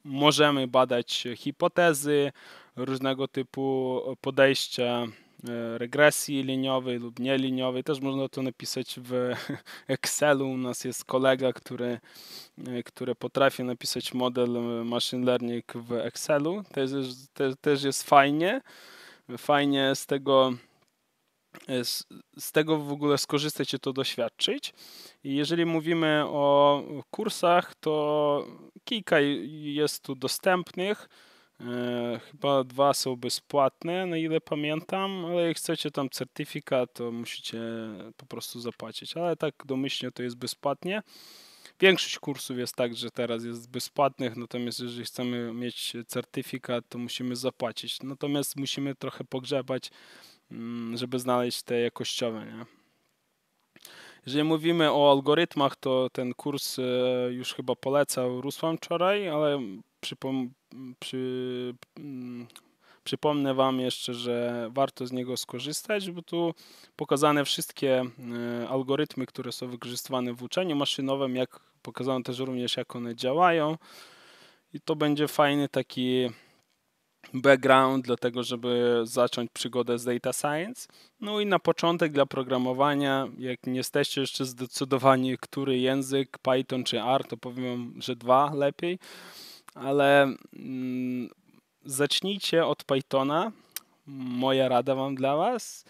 możemy badać hipotezy, różnego typu podejścia E, regresji liniowej lub nieliniowej. Też można to napisać w Excelu. U nas jest kolega, który, e, który potrafi napisać model e, machine learning w Excelu. Też, też, też jest fajnie. Fajnie z tego z, z tego w ogóle skorzystać i to doświadczyć. I jeżeli mówimy o kursach, to kilka jest tu dostępnych. E, chyba dwa są bezpłatne, na no ile pamiętam, ale jak chcecie tam certyfikat, to musicie po prostu zapłacić. Ale tak domyślnie to jest bezpłatnie. Większość kursów jest tak, że teraz jest bezpłatnych, natomiast jeżeli chcemy mieć certyfikat, to musimy zapłacić. Natomiast musimy trochę pogrzebać, mm, żeby znaleźć te jakościowe. Nie? Jeżeli mówimy o algorytmach, to ten kurs e, już chyba polecał Rusłam wczoraj, ale przypomnę przy, mm, przypomnę Wam jeszcze, że warto z niego skorzystać, bo tu pokazane wszystkie e, algorytmy, które są wykorzystywane w uczeniu maszynowym, jak pokazano też również, jak one działają. I to będzie fajny taki background, dlatego żeby zacząć przygodę z data science. No i na początek dla programowania, jak nie jesteście jeszcze zdecydowani, który język, Python czy R, to powiem, że dwa lepiej ale mm, zacznijcie od Pythona. Moja rada wam dla Was,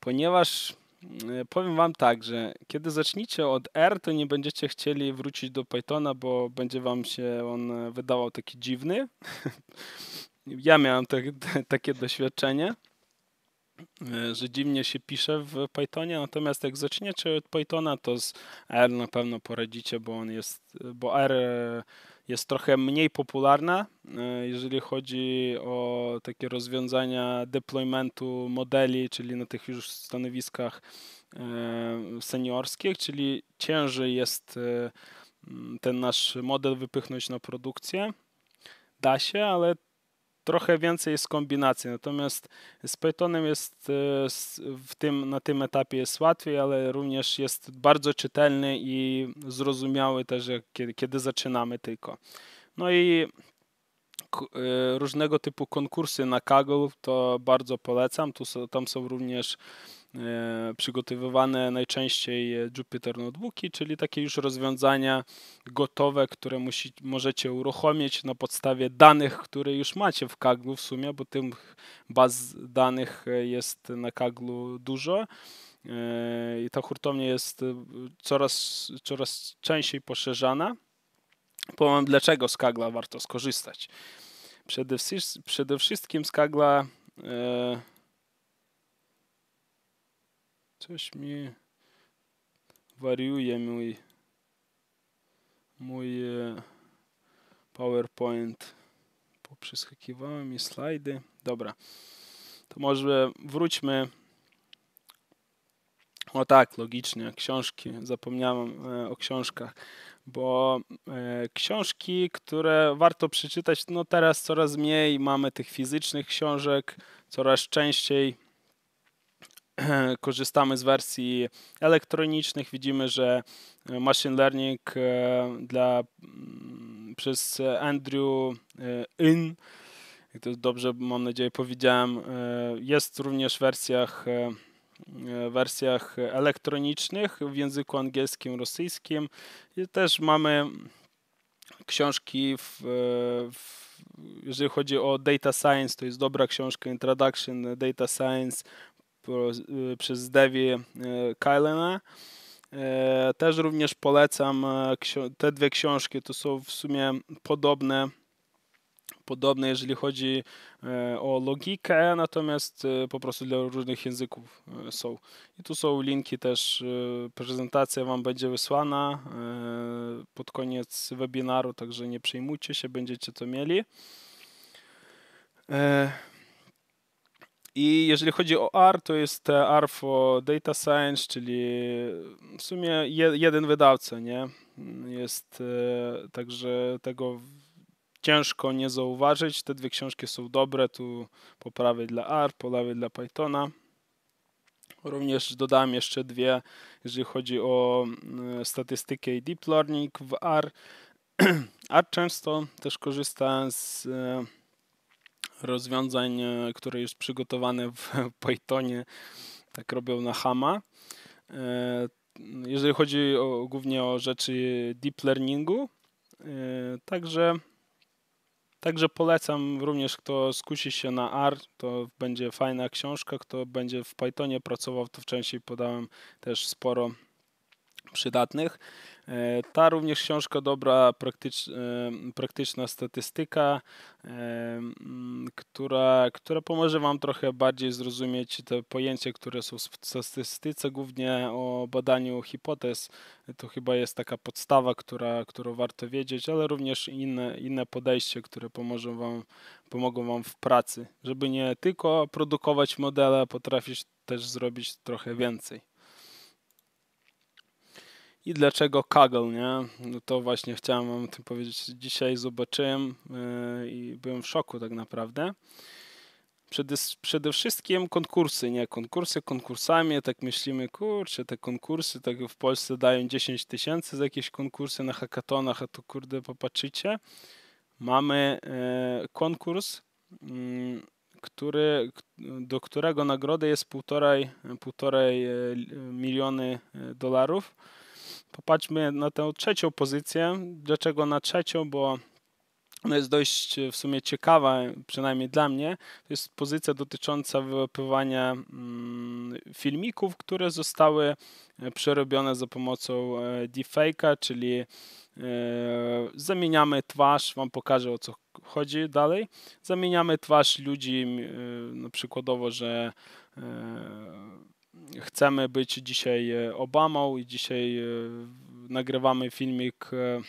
ponieważ mm, powiem Wam tak, że kiedy zaczniecie od R, to nie będziecie chcieli wrócić do Pythona, bo będzie Wam się on wydawał taki dziwny. ja miałem te, te, takie doświadczenie, że dziwnie się pisze w Pythonie, natomiast jak zaczniecie od Pythona, to z R na pewno poradzicie, bo on jest, bo R jest trochę mniej popularna, e, jeżeli chodzi o takie rozwiązania deploymentu modeli, czyli na tych już stanowiskach e, seniorskich, czyli ciężej jest e, ten nasz model wypychnąć na produkcję. Da się, ale trochę więcej jest kombinacji, natomiast z Pythonem jest e, w tym, na tym etapie jest łatwiej, ale również jest bardzo czytelny i zrozumiały też, kiedy, kiedy zaczynamy tylko. No i e, różnego typu konkursy na Kaggle to bardzo polecam. Tu, tam są również E, przygotowywane najczęściej Jupyter Notebooki, czyli takie już rozwiązania gotowe, które musi, możecie uruchomić na podstawie danych, które już macie w Kaglu w sumie, bo tych baz danych jest na Kaglu dużo. E, I ta hurtownia jest e, coraz, coraz częściej poszerzana. Powiem, dlaczego z Kagla warto skorzystać. Przede, przede wszystkim z Kagla. Coś mi wariuje mój, mój e, PowerPoint. Poprzeskakiwałem mi slajdy. Dobra, to może wróćmy. O tak, logicznie, książki. Zapomniałem e, o książkach, bo e, książki, które warto przeczytać, no teraz coraz mniej mamy tych fizycznych książek, coraz częściej korzystamy z wersji elektronicznych, widzimy, że e, machine learning e, dla, mm, przez Andrew e, In, jak to dobrze mam nadzieję powiedziałem, jest również w wersjach wersjach elektronicznych w języku angielskim, rosyjskim i też mamy książki w, w jeżeli chodzi o data science, to jest dobra książka Introduction Data Science, Y, przez Devi y, Kylena. E, też również polecam e, te dwie książki, to są w sumie podobne, podobne jeżeli chodzi e, o logikę, natomiast po prostu dla różnych języków są. I tu są linki też, prezentacja Wam będzie wysłana pod koniec webinaru, także nie przejmujcie się, będziecie to mieli. I jeżeli chodzi o R, to jest R for Data Science, czyli w sumie jeden wydawca, nie? Jest e, także tego ciężko nie zauważyć. Te dwie książki są dobre, tu poprawy dla R, poprawy dla Pythona. Również dodam jeszcze dwie, jeżeli chodzi o e, statystykę i deep learning w R. R często też korzysta z e, rozwiązań, e, które już przygotowane w Pythonie, tak robią na Hama. E, jeżeli chodzi o, głównie o rzeczy deep learningu, e, także, także polecam również, kto skusi się na R, to będzie fajna książka, kto będzie w Pythonie pracował, to wcześniej podałem też sporo przydatnych. E, ta również książka dobra, praktycz, e, praktyczna statystyka, e, która, która pomoże Wam trochę bardziej zrozumieć te pojęcia, które są w statystyce, głównie o badaniu hipotez. To chyba jest taka podstawa, która, którą warto wiedzieć, ale również inne, inne podejście, które pomoże wam, pomogą Wam w pracy, żeby nie tylko produkować modele, potrafić też zrobić trochę więcej i dlaczego Kaggle, nie? No to właśnie chciałem wam o tym powiedzieć. Dzisiaj zobaczyłem e, i byłem w szoku tak naprawdę. Przede, przede wszystkim konkursy, nie? Konkursy konkursami, tak myślimy, kurczę, te konkursy tak w Polsce dają 10 tysięcy za jakieś konkursy na hackatonach, a tu kurde popatrzycie, mamy e, konkurs mm, który, do którego nagrody jest półtorej, półtorej e, miliony dolarów Popatrzmy na tę trzecią pozycję. Dlaczego na trzecią? Bo ona jest dość e, w sumie ciekawa, przynajmniej dla mnie. To jest pozycja dotycząca wyłapywania mm, filmików, które zostały e, przerobione za pomocą e, deepfake'a, czyli zamieniamy twarz, wam pokażę o co chodzi dalej. Zamieniamy twarz ludzi, na no przykładowo, że chcemy być dzisiaj e, Obamą i dzisiaj e, nagrywamy filmik e,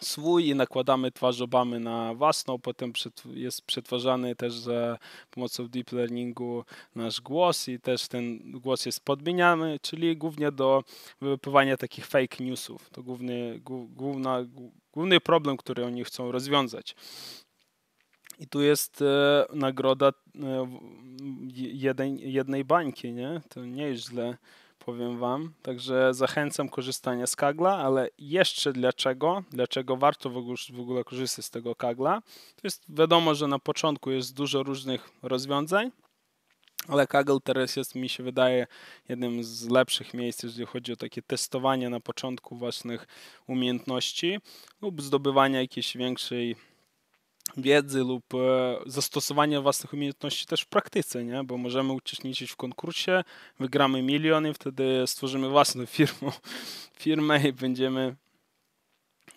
swój i nakładamy twarz Obamy na własną, potem jest przetwarzany też za pomocą deep learningu nasz głos i też ten głos jest podmieniany, czyli głównie do wypływania takich fake newsów. To główny, główna, główny problem, który oni chcą rozwiązać. I tu jest e, nagroda e, jednej, jednej bańki, nie? To nie jest źle, powiem wam. Także zachęcam korzystania z kagla, ale jeszcze dlaczego? Dlaczego warto w ogóle, w ogóle korzystać z tego kagla? To jest wiadomo, że na początku jest dużo różnych rozwiązań, ale Kaggle teraz jest, mi się wydaje, jednym z lepszych miejsc, jeżeli chodzi o takie testowanie na początku własnych umiejętności lub zdobywanie jakiejś większej wiedzy lub e, zastosowania własnych umiejętności też w praktyce, nie? bo możemy uczestniczyć w konkursie, wygramy miliony, wtedy stworzymy własną firmę, firmę i będziemy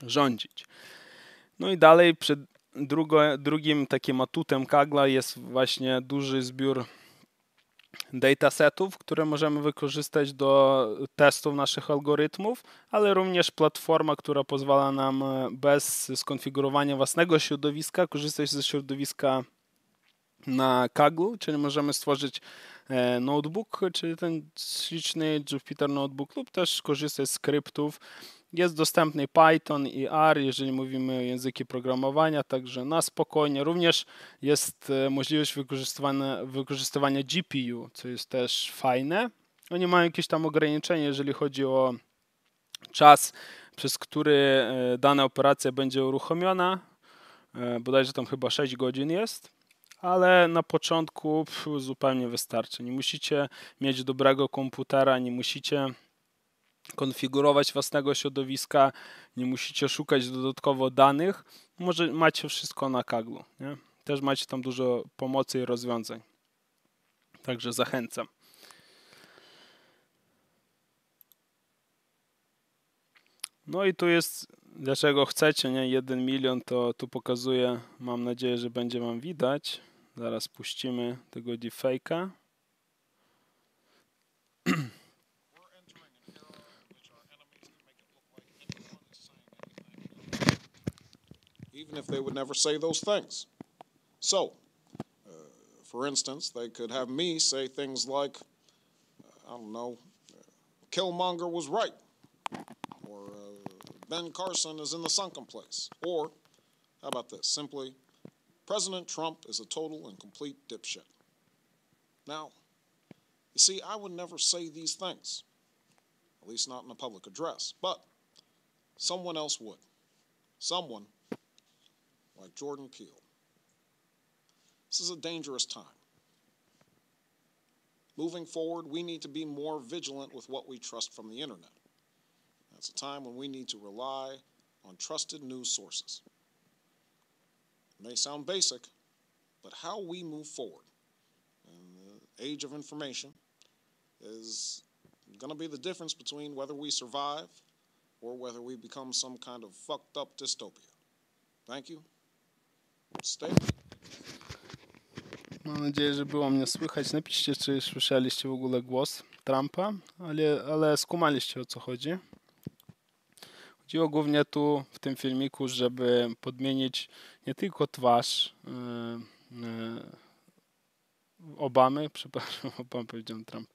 rządzić. No i dalej, przed drugo, drugim takim atutem Kagla jest właśnie duży zbiór datasetów, które możemy wykorzystać do testów naszych algorytmów, ale również platforma, która pozwala nam e, bez skonfigurowania własnego środowiska korzystać ze środowiska na Kaggle, czyli możemy stworzyć e, notebook, czyli ten śliczny Jupyter Notebook lub też korzystać z skryptów jest dostępny Python i R, jeżeli mówimy języki programowania, także na spokojnie. Również jest e, możliwość wykorzystywania, wykorzystywania GPU, co jest też fajne. Oni mają jakieś tam ograniczenie, jeżeli chodzi o czas, przez który e, dana operacja będzie uruchomiona. E, bodajże tam chyba 6 godzin jest ale na początku pf, zupełnie wystarczy. Nie musicie mieć dobrego komputera, nie musicie konfigurować własnego środowiska, nie musicie szukać dodatkowo danych, może macie wszystko na kaglu. Nie? Też macie tam dużo pomocy i rozwiązań. Także zachęcam. No i tu jest, dlaczego chcecie, nie? 1 milion to tu pokazuję. Mam nadzieję, że będzie Wam widać. Zaraz puścimy tego deepfake'a. Satan if they would never say those things. So, uh, for instance, they could have me say things like, uh, I don't know, uh, Killmonger was right, or uh, Ben Carson is in the sunken place, or how about this? Simply, President Trump is a total and complete dipshit. Now, you see, I would never say these things, at least not in a public address, but someone else would. Someone like Jordan Peele. This is a dangerous time. Moving forward, we need to be more vigilant with what we trust from the internet. That's a time when we need to rely on trusted news sources. It may sound basic, but how we move forward in the age of information is going to be the difference between whether we survive or whether we become some kind of fucked up dystopia. Thank you. Mam nadzieję, że było mnie słychać. Napiszcie, czy słyszeliście w ogóle głos Trumpa, ale, ale skumaliście o co chodzi. Chodziło głównie tu w tym filmiku, żeby podmienić nie tylko twarz yy, yy, Obamy, przepraszam, Obama powiedziałem Trump,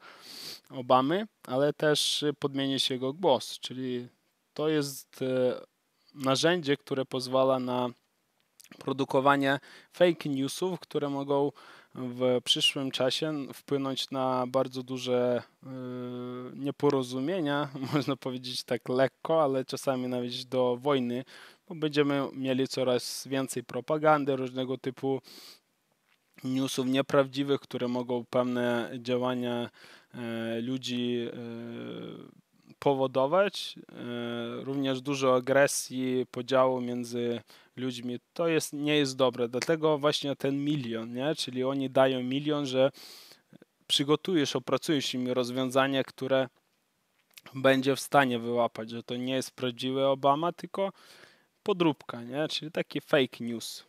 Obamy, ale też podmienić jego głos, czyli to jest e, narzędzie, które pozwala na produkowanie fake newsów, które mogą w przyszłym czasie wpłynąć na bardzo duże y, nieporozumienia, można powiedzieć tak lekko, ale czasami nawet do wojny, bo będziemy mieli coraz więcej propagandy różnego typu newsów nieprawdziwych, które mogą pewne działania y, ludzi y, powodować e, również dużo agresji, podziału między ludźmi. To jest, nie jest dobre, dlatego właśnie ten milion, nie? czyli oni dają milion, że przygotujesz, opracujesz im rozwiązanie, które będzie w stanie wyłapać, że to nie jest prawdziwy Obama, tylko podróbka, nie? czyli taki fake news.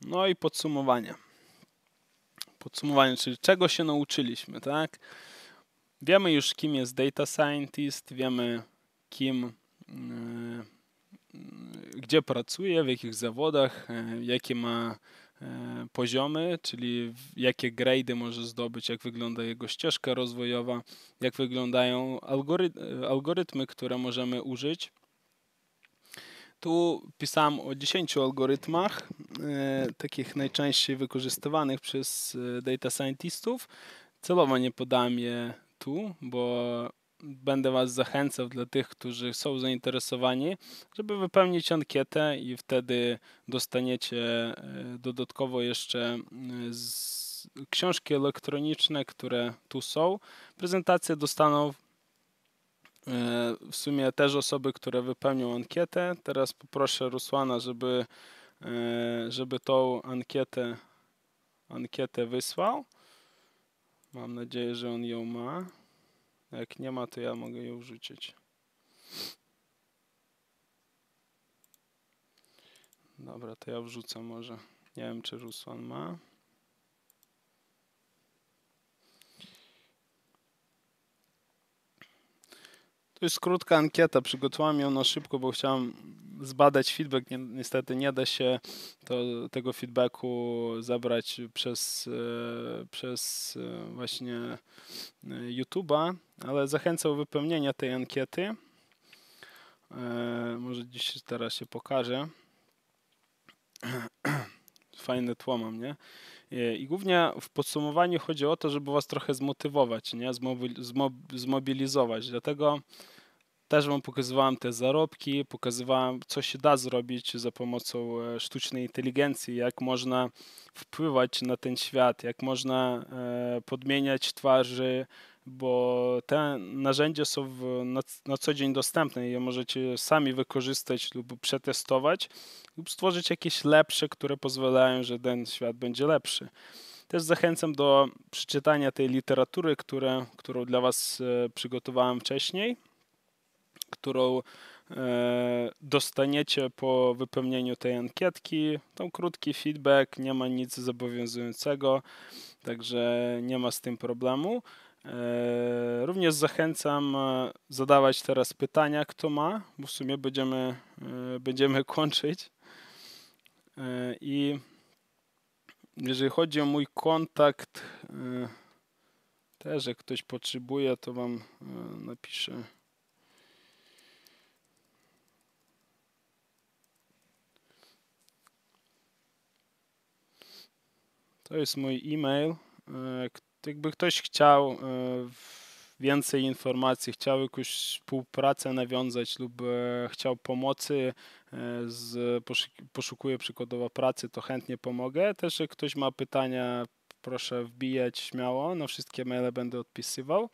No i podsumowanie. Podsumowanie, czyli czego się nauczyliśmy, tak? Wiemy już, kim jest data scientist, wiemy, kim, e, gdzie pracuje, w jakich zawodach, e, jakie ma e, poziomy, czyli jakie grady może zdobyć, jak wygląda jego ścieżka rozwojowa, jak wyglądają algorytmy, które możemy użyć tu pisałem o 10 algorytmach, e, takich najczęściej wykorzystywanych przez e, data scientistów. Celowo nie podam je tu, bo będę Was zachęcał dla tych, którzy są zainteresowani, żeby wypełnić ankietę i wtedy dostaniecie e, dodatkowo jeszcze książki elektroniczne, które tu są. Prezentacje dostaną E, w sumie też osoby, które wypełnią ankietę. Teraz poproszę Rusłana, żeby, e, żeby tą ankietę, ankietę wysłał. Mam nadzieję, że on ją ma. Jak nie ma, to ja mogę ją rzucić. Dobra, to ja wrzucę może. Nie wiem, czy Rusłan ma. To jest krótka ankieta, przygotowałem ją na szybko, bo chciałem zbadać feedback. Niestety nie da się to, tego feedbacku zabrać przez, e, przez e, właśnie e, YouTube'a, ale zachęcam do wypełnienia tej ankiety. Może dziś teraz się pokaże. Fajne tło mam, nie? E, I głównie w podsumowaniu chodzi o to, żeby was trochę zmotywować, nie? zmobilizować. Dlatego też wam pokazywałem te zarobki, pokazywałem, co się da zrobić za pomocą e, sztucznej inteligencji, jak można wpływać na ten świat, jak można e, podmieniać twarzy bo te narzędzia są w, na, na co dzień dostępne i je możecie sami wykorzystać lub przetestować lub stworzyć jakieś lepsze, które pozwalają, że ten świat będzie lepszy. Też zachęcam do przeczytania tej literatury, które, którą dla Was e, przygotowałem wcześniej, którą e, dostaniecie po wypełnieniu tej ankietki. Tam krótki feedback, nie ma nic zobowiązującego, także nie ma z tym problemu. E, również zachęcam e, zadawać teraz pytania, kto ma, bo w sumie będziemy, e, będziemy kończyć. I jeżeli chodzi o mój kontakt, też jak ktoś potrzebuje, to Wam napiszę. To jest mój e-mail, jakby ktoś chciał e, więcej informacji, chciał jakąś współpracę nawiązać lub e, chciał pomocy, e, z, poszukuję przykładowo pracy, to chętnie pomogę. Też jak ktoś ma pytania, proszę wbijać śmiało, na wszystkie maile będę odpisywał.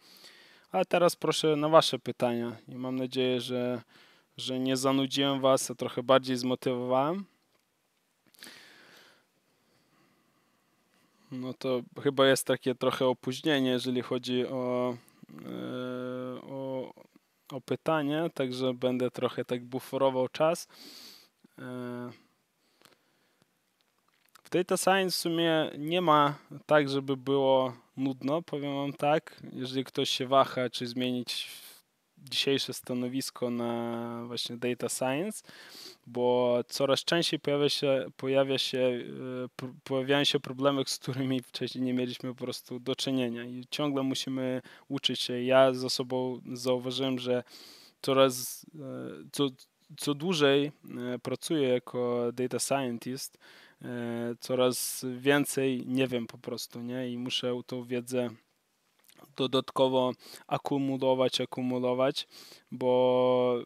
A teraz proszę na Wasze pytania i mam nadzieję, że, że nie zanudziłem Was, a trochę bardziej zmotywowałem. No to chyba jest takie trochę opóźnienie, jeżeli chodzi o, e, o, o pytanie, także będę trochę tak buforował czas. E, w Data Science w sumie nie ma tak, żeby było nudno, powiem Wam tak. Jeżeli ktoś się waha, czy zmienić dzisiejsze stanowisko na właśnie data science, bo coraz częściej pojawia się, pojawia się, e, pojawiają się problemy, z którymi wcześniej nie mieliśmy po prostu do czynienia i ciągle musimy uczyć się. Ja ze sobą zauważyłem, że coraz e, co, co dłużej e, pracuję jako data scientist, coraz więcej nie wiem po prostu, nie? I muszę tą wiedzę dodatkowo akumulować, akumulować, bo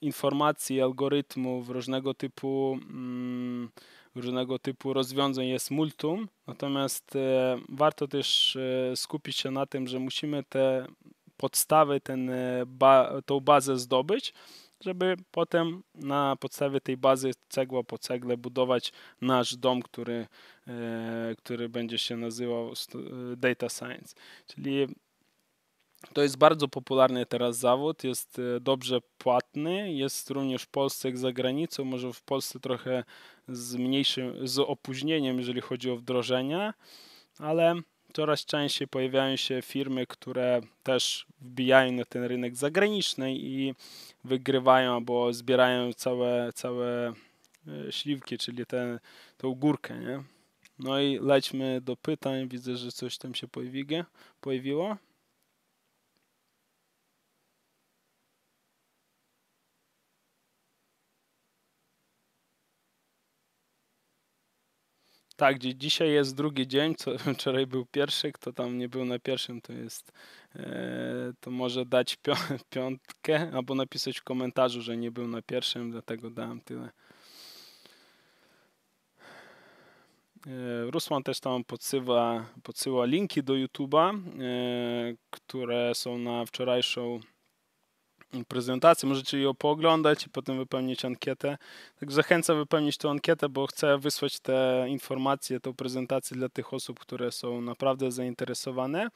informacji, algorytmów, różnego typu, mm, różnego typu rozwiązań jest multum, natomiast e, warto też e, skupić się na tym, że musimy te podstawy, ten, e, ba, tą bazę zdobyć, żeby potem na podstawie tej bazy cegła po cegle budować nasz dom, który E, który będzie się nazywał e, Data Science. Czyli to jest bardzo popularny teraz zawód, jest e, dobrze płatny, jest również w Polsce jak za granicą, może w Polsce trochę z mniejszym, z opóźnieniem, jeżeli chodzi o wdrożenia, ale coraz częściej pojawiają się firmy, które też wbijają na ten rynek zagraniczny i wygrywają, albo zbierają całe, całe śliwki, czyli tę górkę, nie? No i lećmy do pytań. Widzę, że coś tam się pojawiło. pojawiło. Tak, gdzie dzisiaj jest drugi dzień, co wczoraj był pierwszy, kto tam nie był na pierwszym, to jest, e, to może dać piątkę, albo napisać w komentarzu, że nie był na pierwszym, dlatego dałem tyle. E, Rusłan też tam podsyła, podsyła linki do YouTube'a, e, które są na wczorajszą prezentację. Możecie ją pooglądać i potem wypełnić ankietę. Tak zachęcam wypełnić tę ankietę, bo chcę wysłać te informacje, tę prezentację dla tych osób, które są naprawdę zainteresowane.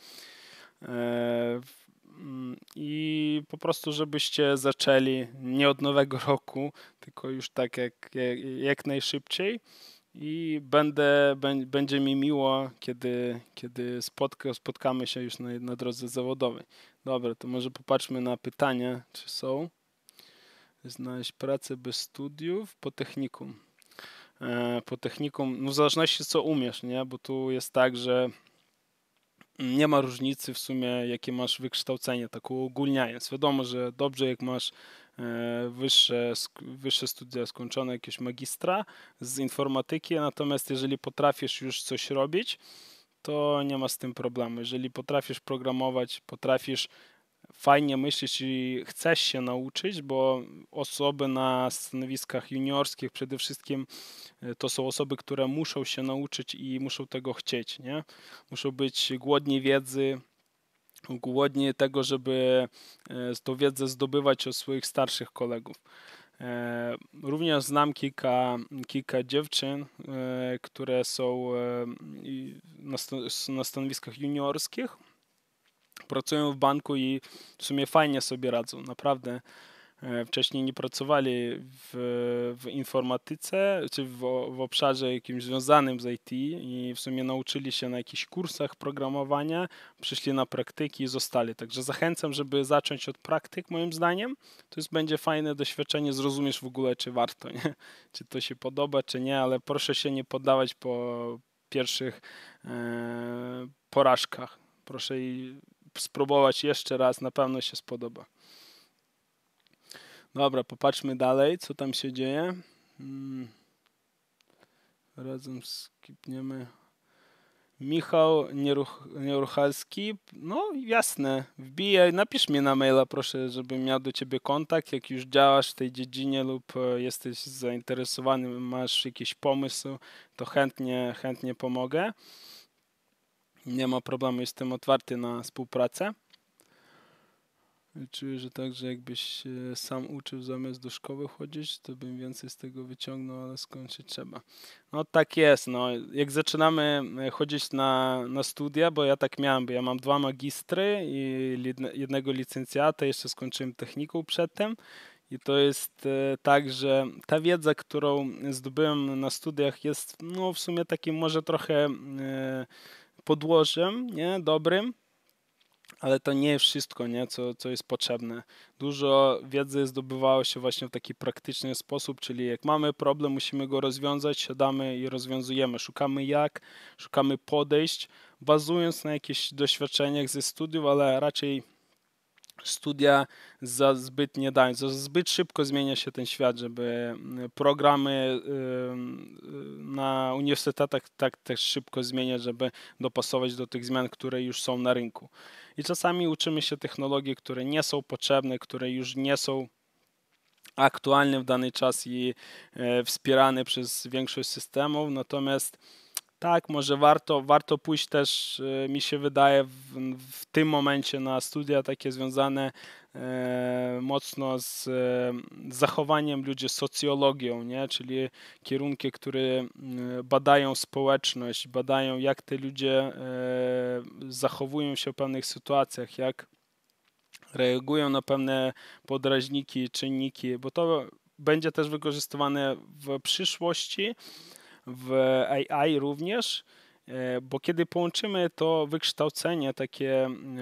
E, mm, I po prostu, żebyście zaczęli nie od nowego roku, tylko już tak jak, jak, jak najszybciej i będę, będzie mi miło, kiedy, kiedy spotka, spotkamy się już na, na drodze zawodowej. Dobra, to może popatrzmy na pytania, czy są. Znaleźć pracę bez studiów po technikum. E, po technikum, no w zależności co umiesz, nie? Bo tu jest tak, że nie ma różnicy w sumie, jakie masz wykształcenie, tak uogólniając. Wiadomo, że dobrze, jak masz E, wyższe, wyższe studia skończone, jakieś magistra z informatyki, natomiast jeżeli potrafisz już coś robić, to nie ma z tym problemu. Jeżeli potrafisz programować, potrafisz fajnie myśleć i chcesz się nauczyć, bo osoby na stanowiskach juniorskich przede wszystkim e, to są osoby, które muszą się nauczyć i muszą tego chcieć, nie? Muszą być głodni wiedzy, głodni tego, żeby e, tą wiedzę zdobywać od swoich starszych kolegów. E, również znam kilka, kilka dziewczyn, e, które są na stanowiskach juniorskich, pracują w banku i w sumie fajnie sobie radzą. Naprawdę E, wcześniej nie pracowali w, w informatyce, czy w, w obszarze jakimś związanym z IT i w sumie nauczyli się na jakichś kursach programowania, przyszli na praktyki i zostali. Także zachęcam, żeby zacząć od praktyk, moim zdaniem. To jest będzie fajne doświadczenie, zrozumiesz w ogóle, czy warto, nie? czy to się podoba, czy nie, ale proszę się nie poddawać po pierwszych e, porażkach. Proszę spróbować jeszcze raz, na pewno się spodoba. Dobra, popatrzmy dalej, co tam się dzieje. Hmm. Razem skipniemy. Michał Nieruch Nieruchalski. No jasne, wbijaj, napisz mi na maila proszę, żebym miał do ciebie kontakt, jak już działasz w tej dziedzinie lub e, jesteś zainteresowany, masz jakiś pomysł, to chętnie, chętnie pomogę. Nie ma problemu, jestem otwarty na współpracę. Czuję, że także jakbyś sam uczył zamiast do szkoły chodzić, to bym więcej z tego wyciągnął, ale skończyć trzeba. No tak jest, no. Jak zaczynamy e, chodzić na, na studia, bo ja tak miałem, bo ja mam dwa magistry i jednego licencjata, jeszcze skończyłem techniką przedtem i to jest e, tak, że ta wiedza, którą zdobyłem na studiach, jest no, w sumie takim może trochę e, podłożem nie? dobrym ale to nie wszystko, nie, co, co jest potrzebne. Dużo wiedzy zdobywało się właśnie w taki praktyczny sposób, czyli jak mamy problem, musimy go rozwiązać, siadamy i rozwiązujemy. Szukamy jak, szukamy podejść, bazując na jakichś doświadczeniach ze studiów, ale raczej studia za zbyt nie dają. Za zbyt szybko zmienia się ten świat, żeby mm, programy na uniwersytetach tak też szybko zmieniać, żeby dopasować do tych zmian, które już są na rynku. I czasami uczymy się technologii, które nie są potrzebne, które już nie są aktualne w dany czas i e, wspierane przez większość systemów. Natomiast tak, może warto, warto pójść też, e, mi się wydaje, w, w tym momencie na studia takie związane e, mocno z, e, z zachowaniem ludzi, socjologią, nie? czyli kierunki, które e, badają społeczność, badają jak te ludzie e, zachowują się w pewnych sytuacjach, jak reagują na pewne podraźniki, czynniki, bo to będzie też wykorzystywane w przyszłości w AI również, e, bo kiedy połączymy to wykształcenie takie mm,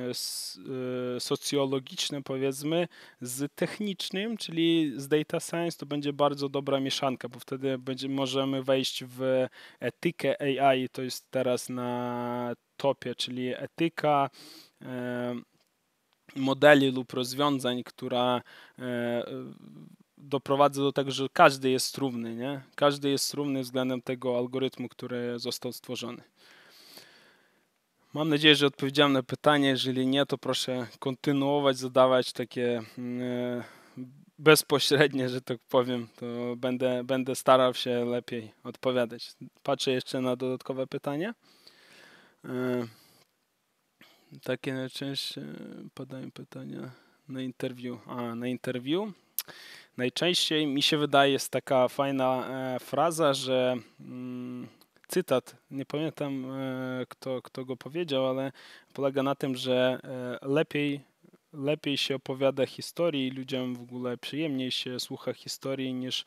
e, socjologiczne, powiedzmy, z technicznym, czyli z data science, to będzie bardzo dobra mieszanka, bo wtedy będzie, możemy wejść w etykę AI, to jest teraz na topie, czyli etyka e, modeli lub rozwiązań, która doprowadzę do tego, że każdy jest równy, nie? Każdy jest równy względem tego algorytmu, który został stworzony. Mam nadzieję, że odpowiedziałem na pytanie. Jeżeli nie, to proszę kontynuować, zadawać takie mm, e, bezpośrednie, że tak powiem. To będę, będę starał się lepiej odpowiadać. Patrzę jeszcze na dodatkowe pytania. E, takie najczęściej padają pytania na interwiu. A, na interwiu najczęściej mi się wydaje jest taka fajna e, fraza, że mm, cytat, nie pamiętam e, kto, kto go powiedział, ale polega na tym, że e, lepiej lepiej się opowiada historii, ludziom w ogóle przyjemniej się słucha historii niż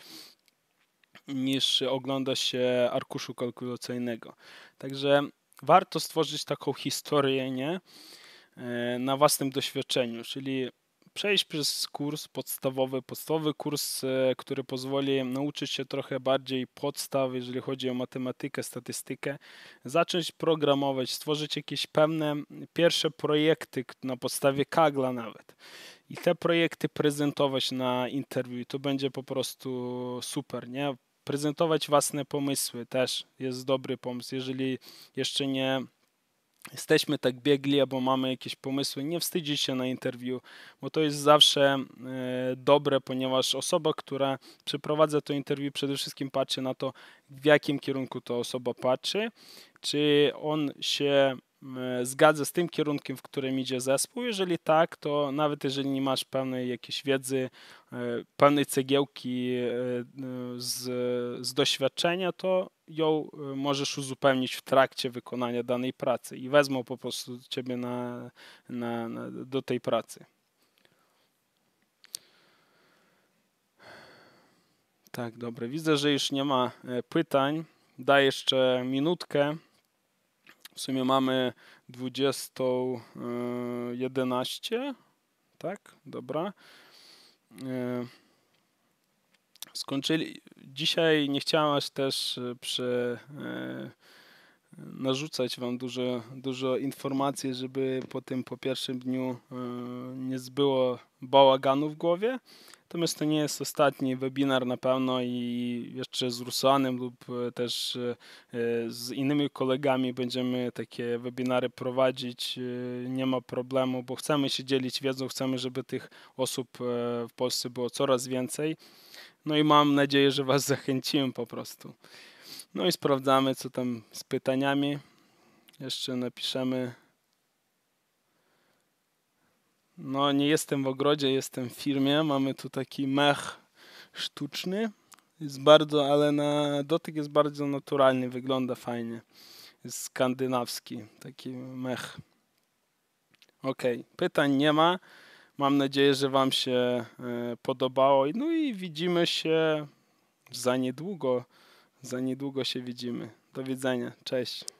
niż ogląda się arkuszu kalkulacyjnego. Także warto stworzyć taką historię nie? na własnym doświadczeniu, czyli przejść przez kurs podstawowy, podstawowy kurs, e, który pozwoli nauczyć się trochę bardziej podstaw, jeżeli chodzi o matematykę, statystykę, zacząć programować, stworzyć jakieś pewne pierwsze projekty na podstawie Kagla nawet i te projekty prezentować na interwiu. To będzie po prostu super, nie? Prezentować własne pomysły też jest dobry pomysł. Jeżeli jeszcze nie jesteśmy tak biegli albo mamy jakieś pomysły, nie wstydzić się na interwiu, bo to jest zawsze e, dobre, ponieważ osoba, która przeprowadza to interwiu, przede wszystkim patrzy na to, w jakim kierunku ta osoba patrzy, czy on się e, zgadza z tym kierunkiem, w którym idzie zespół. Jeżeli tak, to nawet jeżeli nie masz pełnej jakiejś wiedzy, e, pełnej cegiełki z, z doświadczenia, to ją y, możesz uzupełnić w trakcie wykonania danej pracy i wezmą po prostu ciebie na, na, na do tej pracy. Tak, dobre. Widzę, że już nie ma e, pytań. Daję jeszcze minutkę. W sumie mamy 20.11. E, tak, dobra. E, skończyli. Dzisiaj nie chciałaś też e, przy e, narzucać Wam dużo, dużo informacji, żeby po tym, po pierwszym dniu e, nie zbyło bałaganu w głowie. Natomiast to nie jest ostatni webinar na pewno i jeszcze z Rusanem lub też z innymi kolegami będziemy takie webinary prowadzić. Nie ma problemu, bo chcemy się dzielić wiedzą, chcemy, żeby tych osób w Polsce było coraz więcej. No i mam nadzieję, że Was zachęciłem po prostu. No i sprawdzamy, co tam z pytaniami. Jeszcze napiszemy. No, nie jestem w ogrodzie, jestem w firmie. Mamy tu taki mech sztuczny. Jest bardzo, ale na dotyk jest bardzo naturalny, wygląda fajnie. Jest skandynawski, taki mech. Ok, pytań nie ma. Mam nadzieję, że Wam się e, podobało. No i widzimy się za niedługo. Za niedługo się widzimy. Do widzenia. Cześć.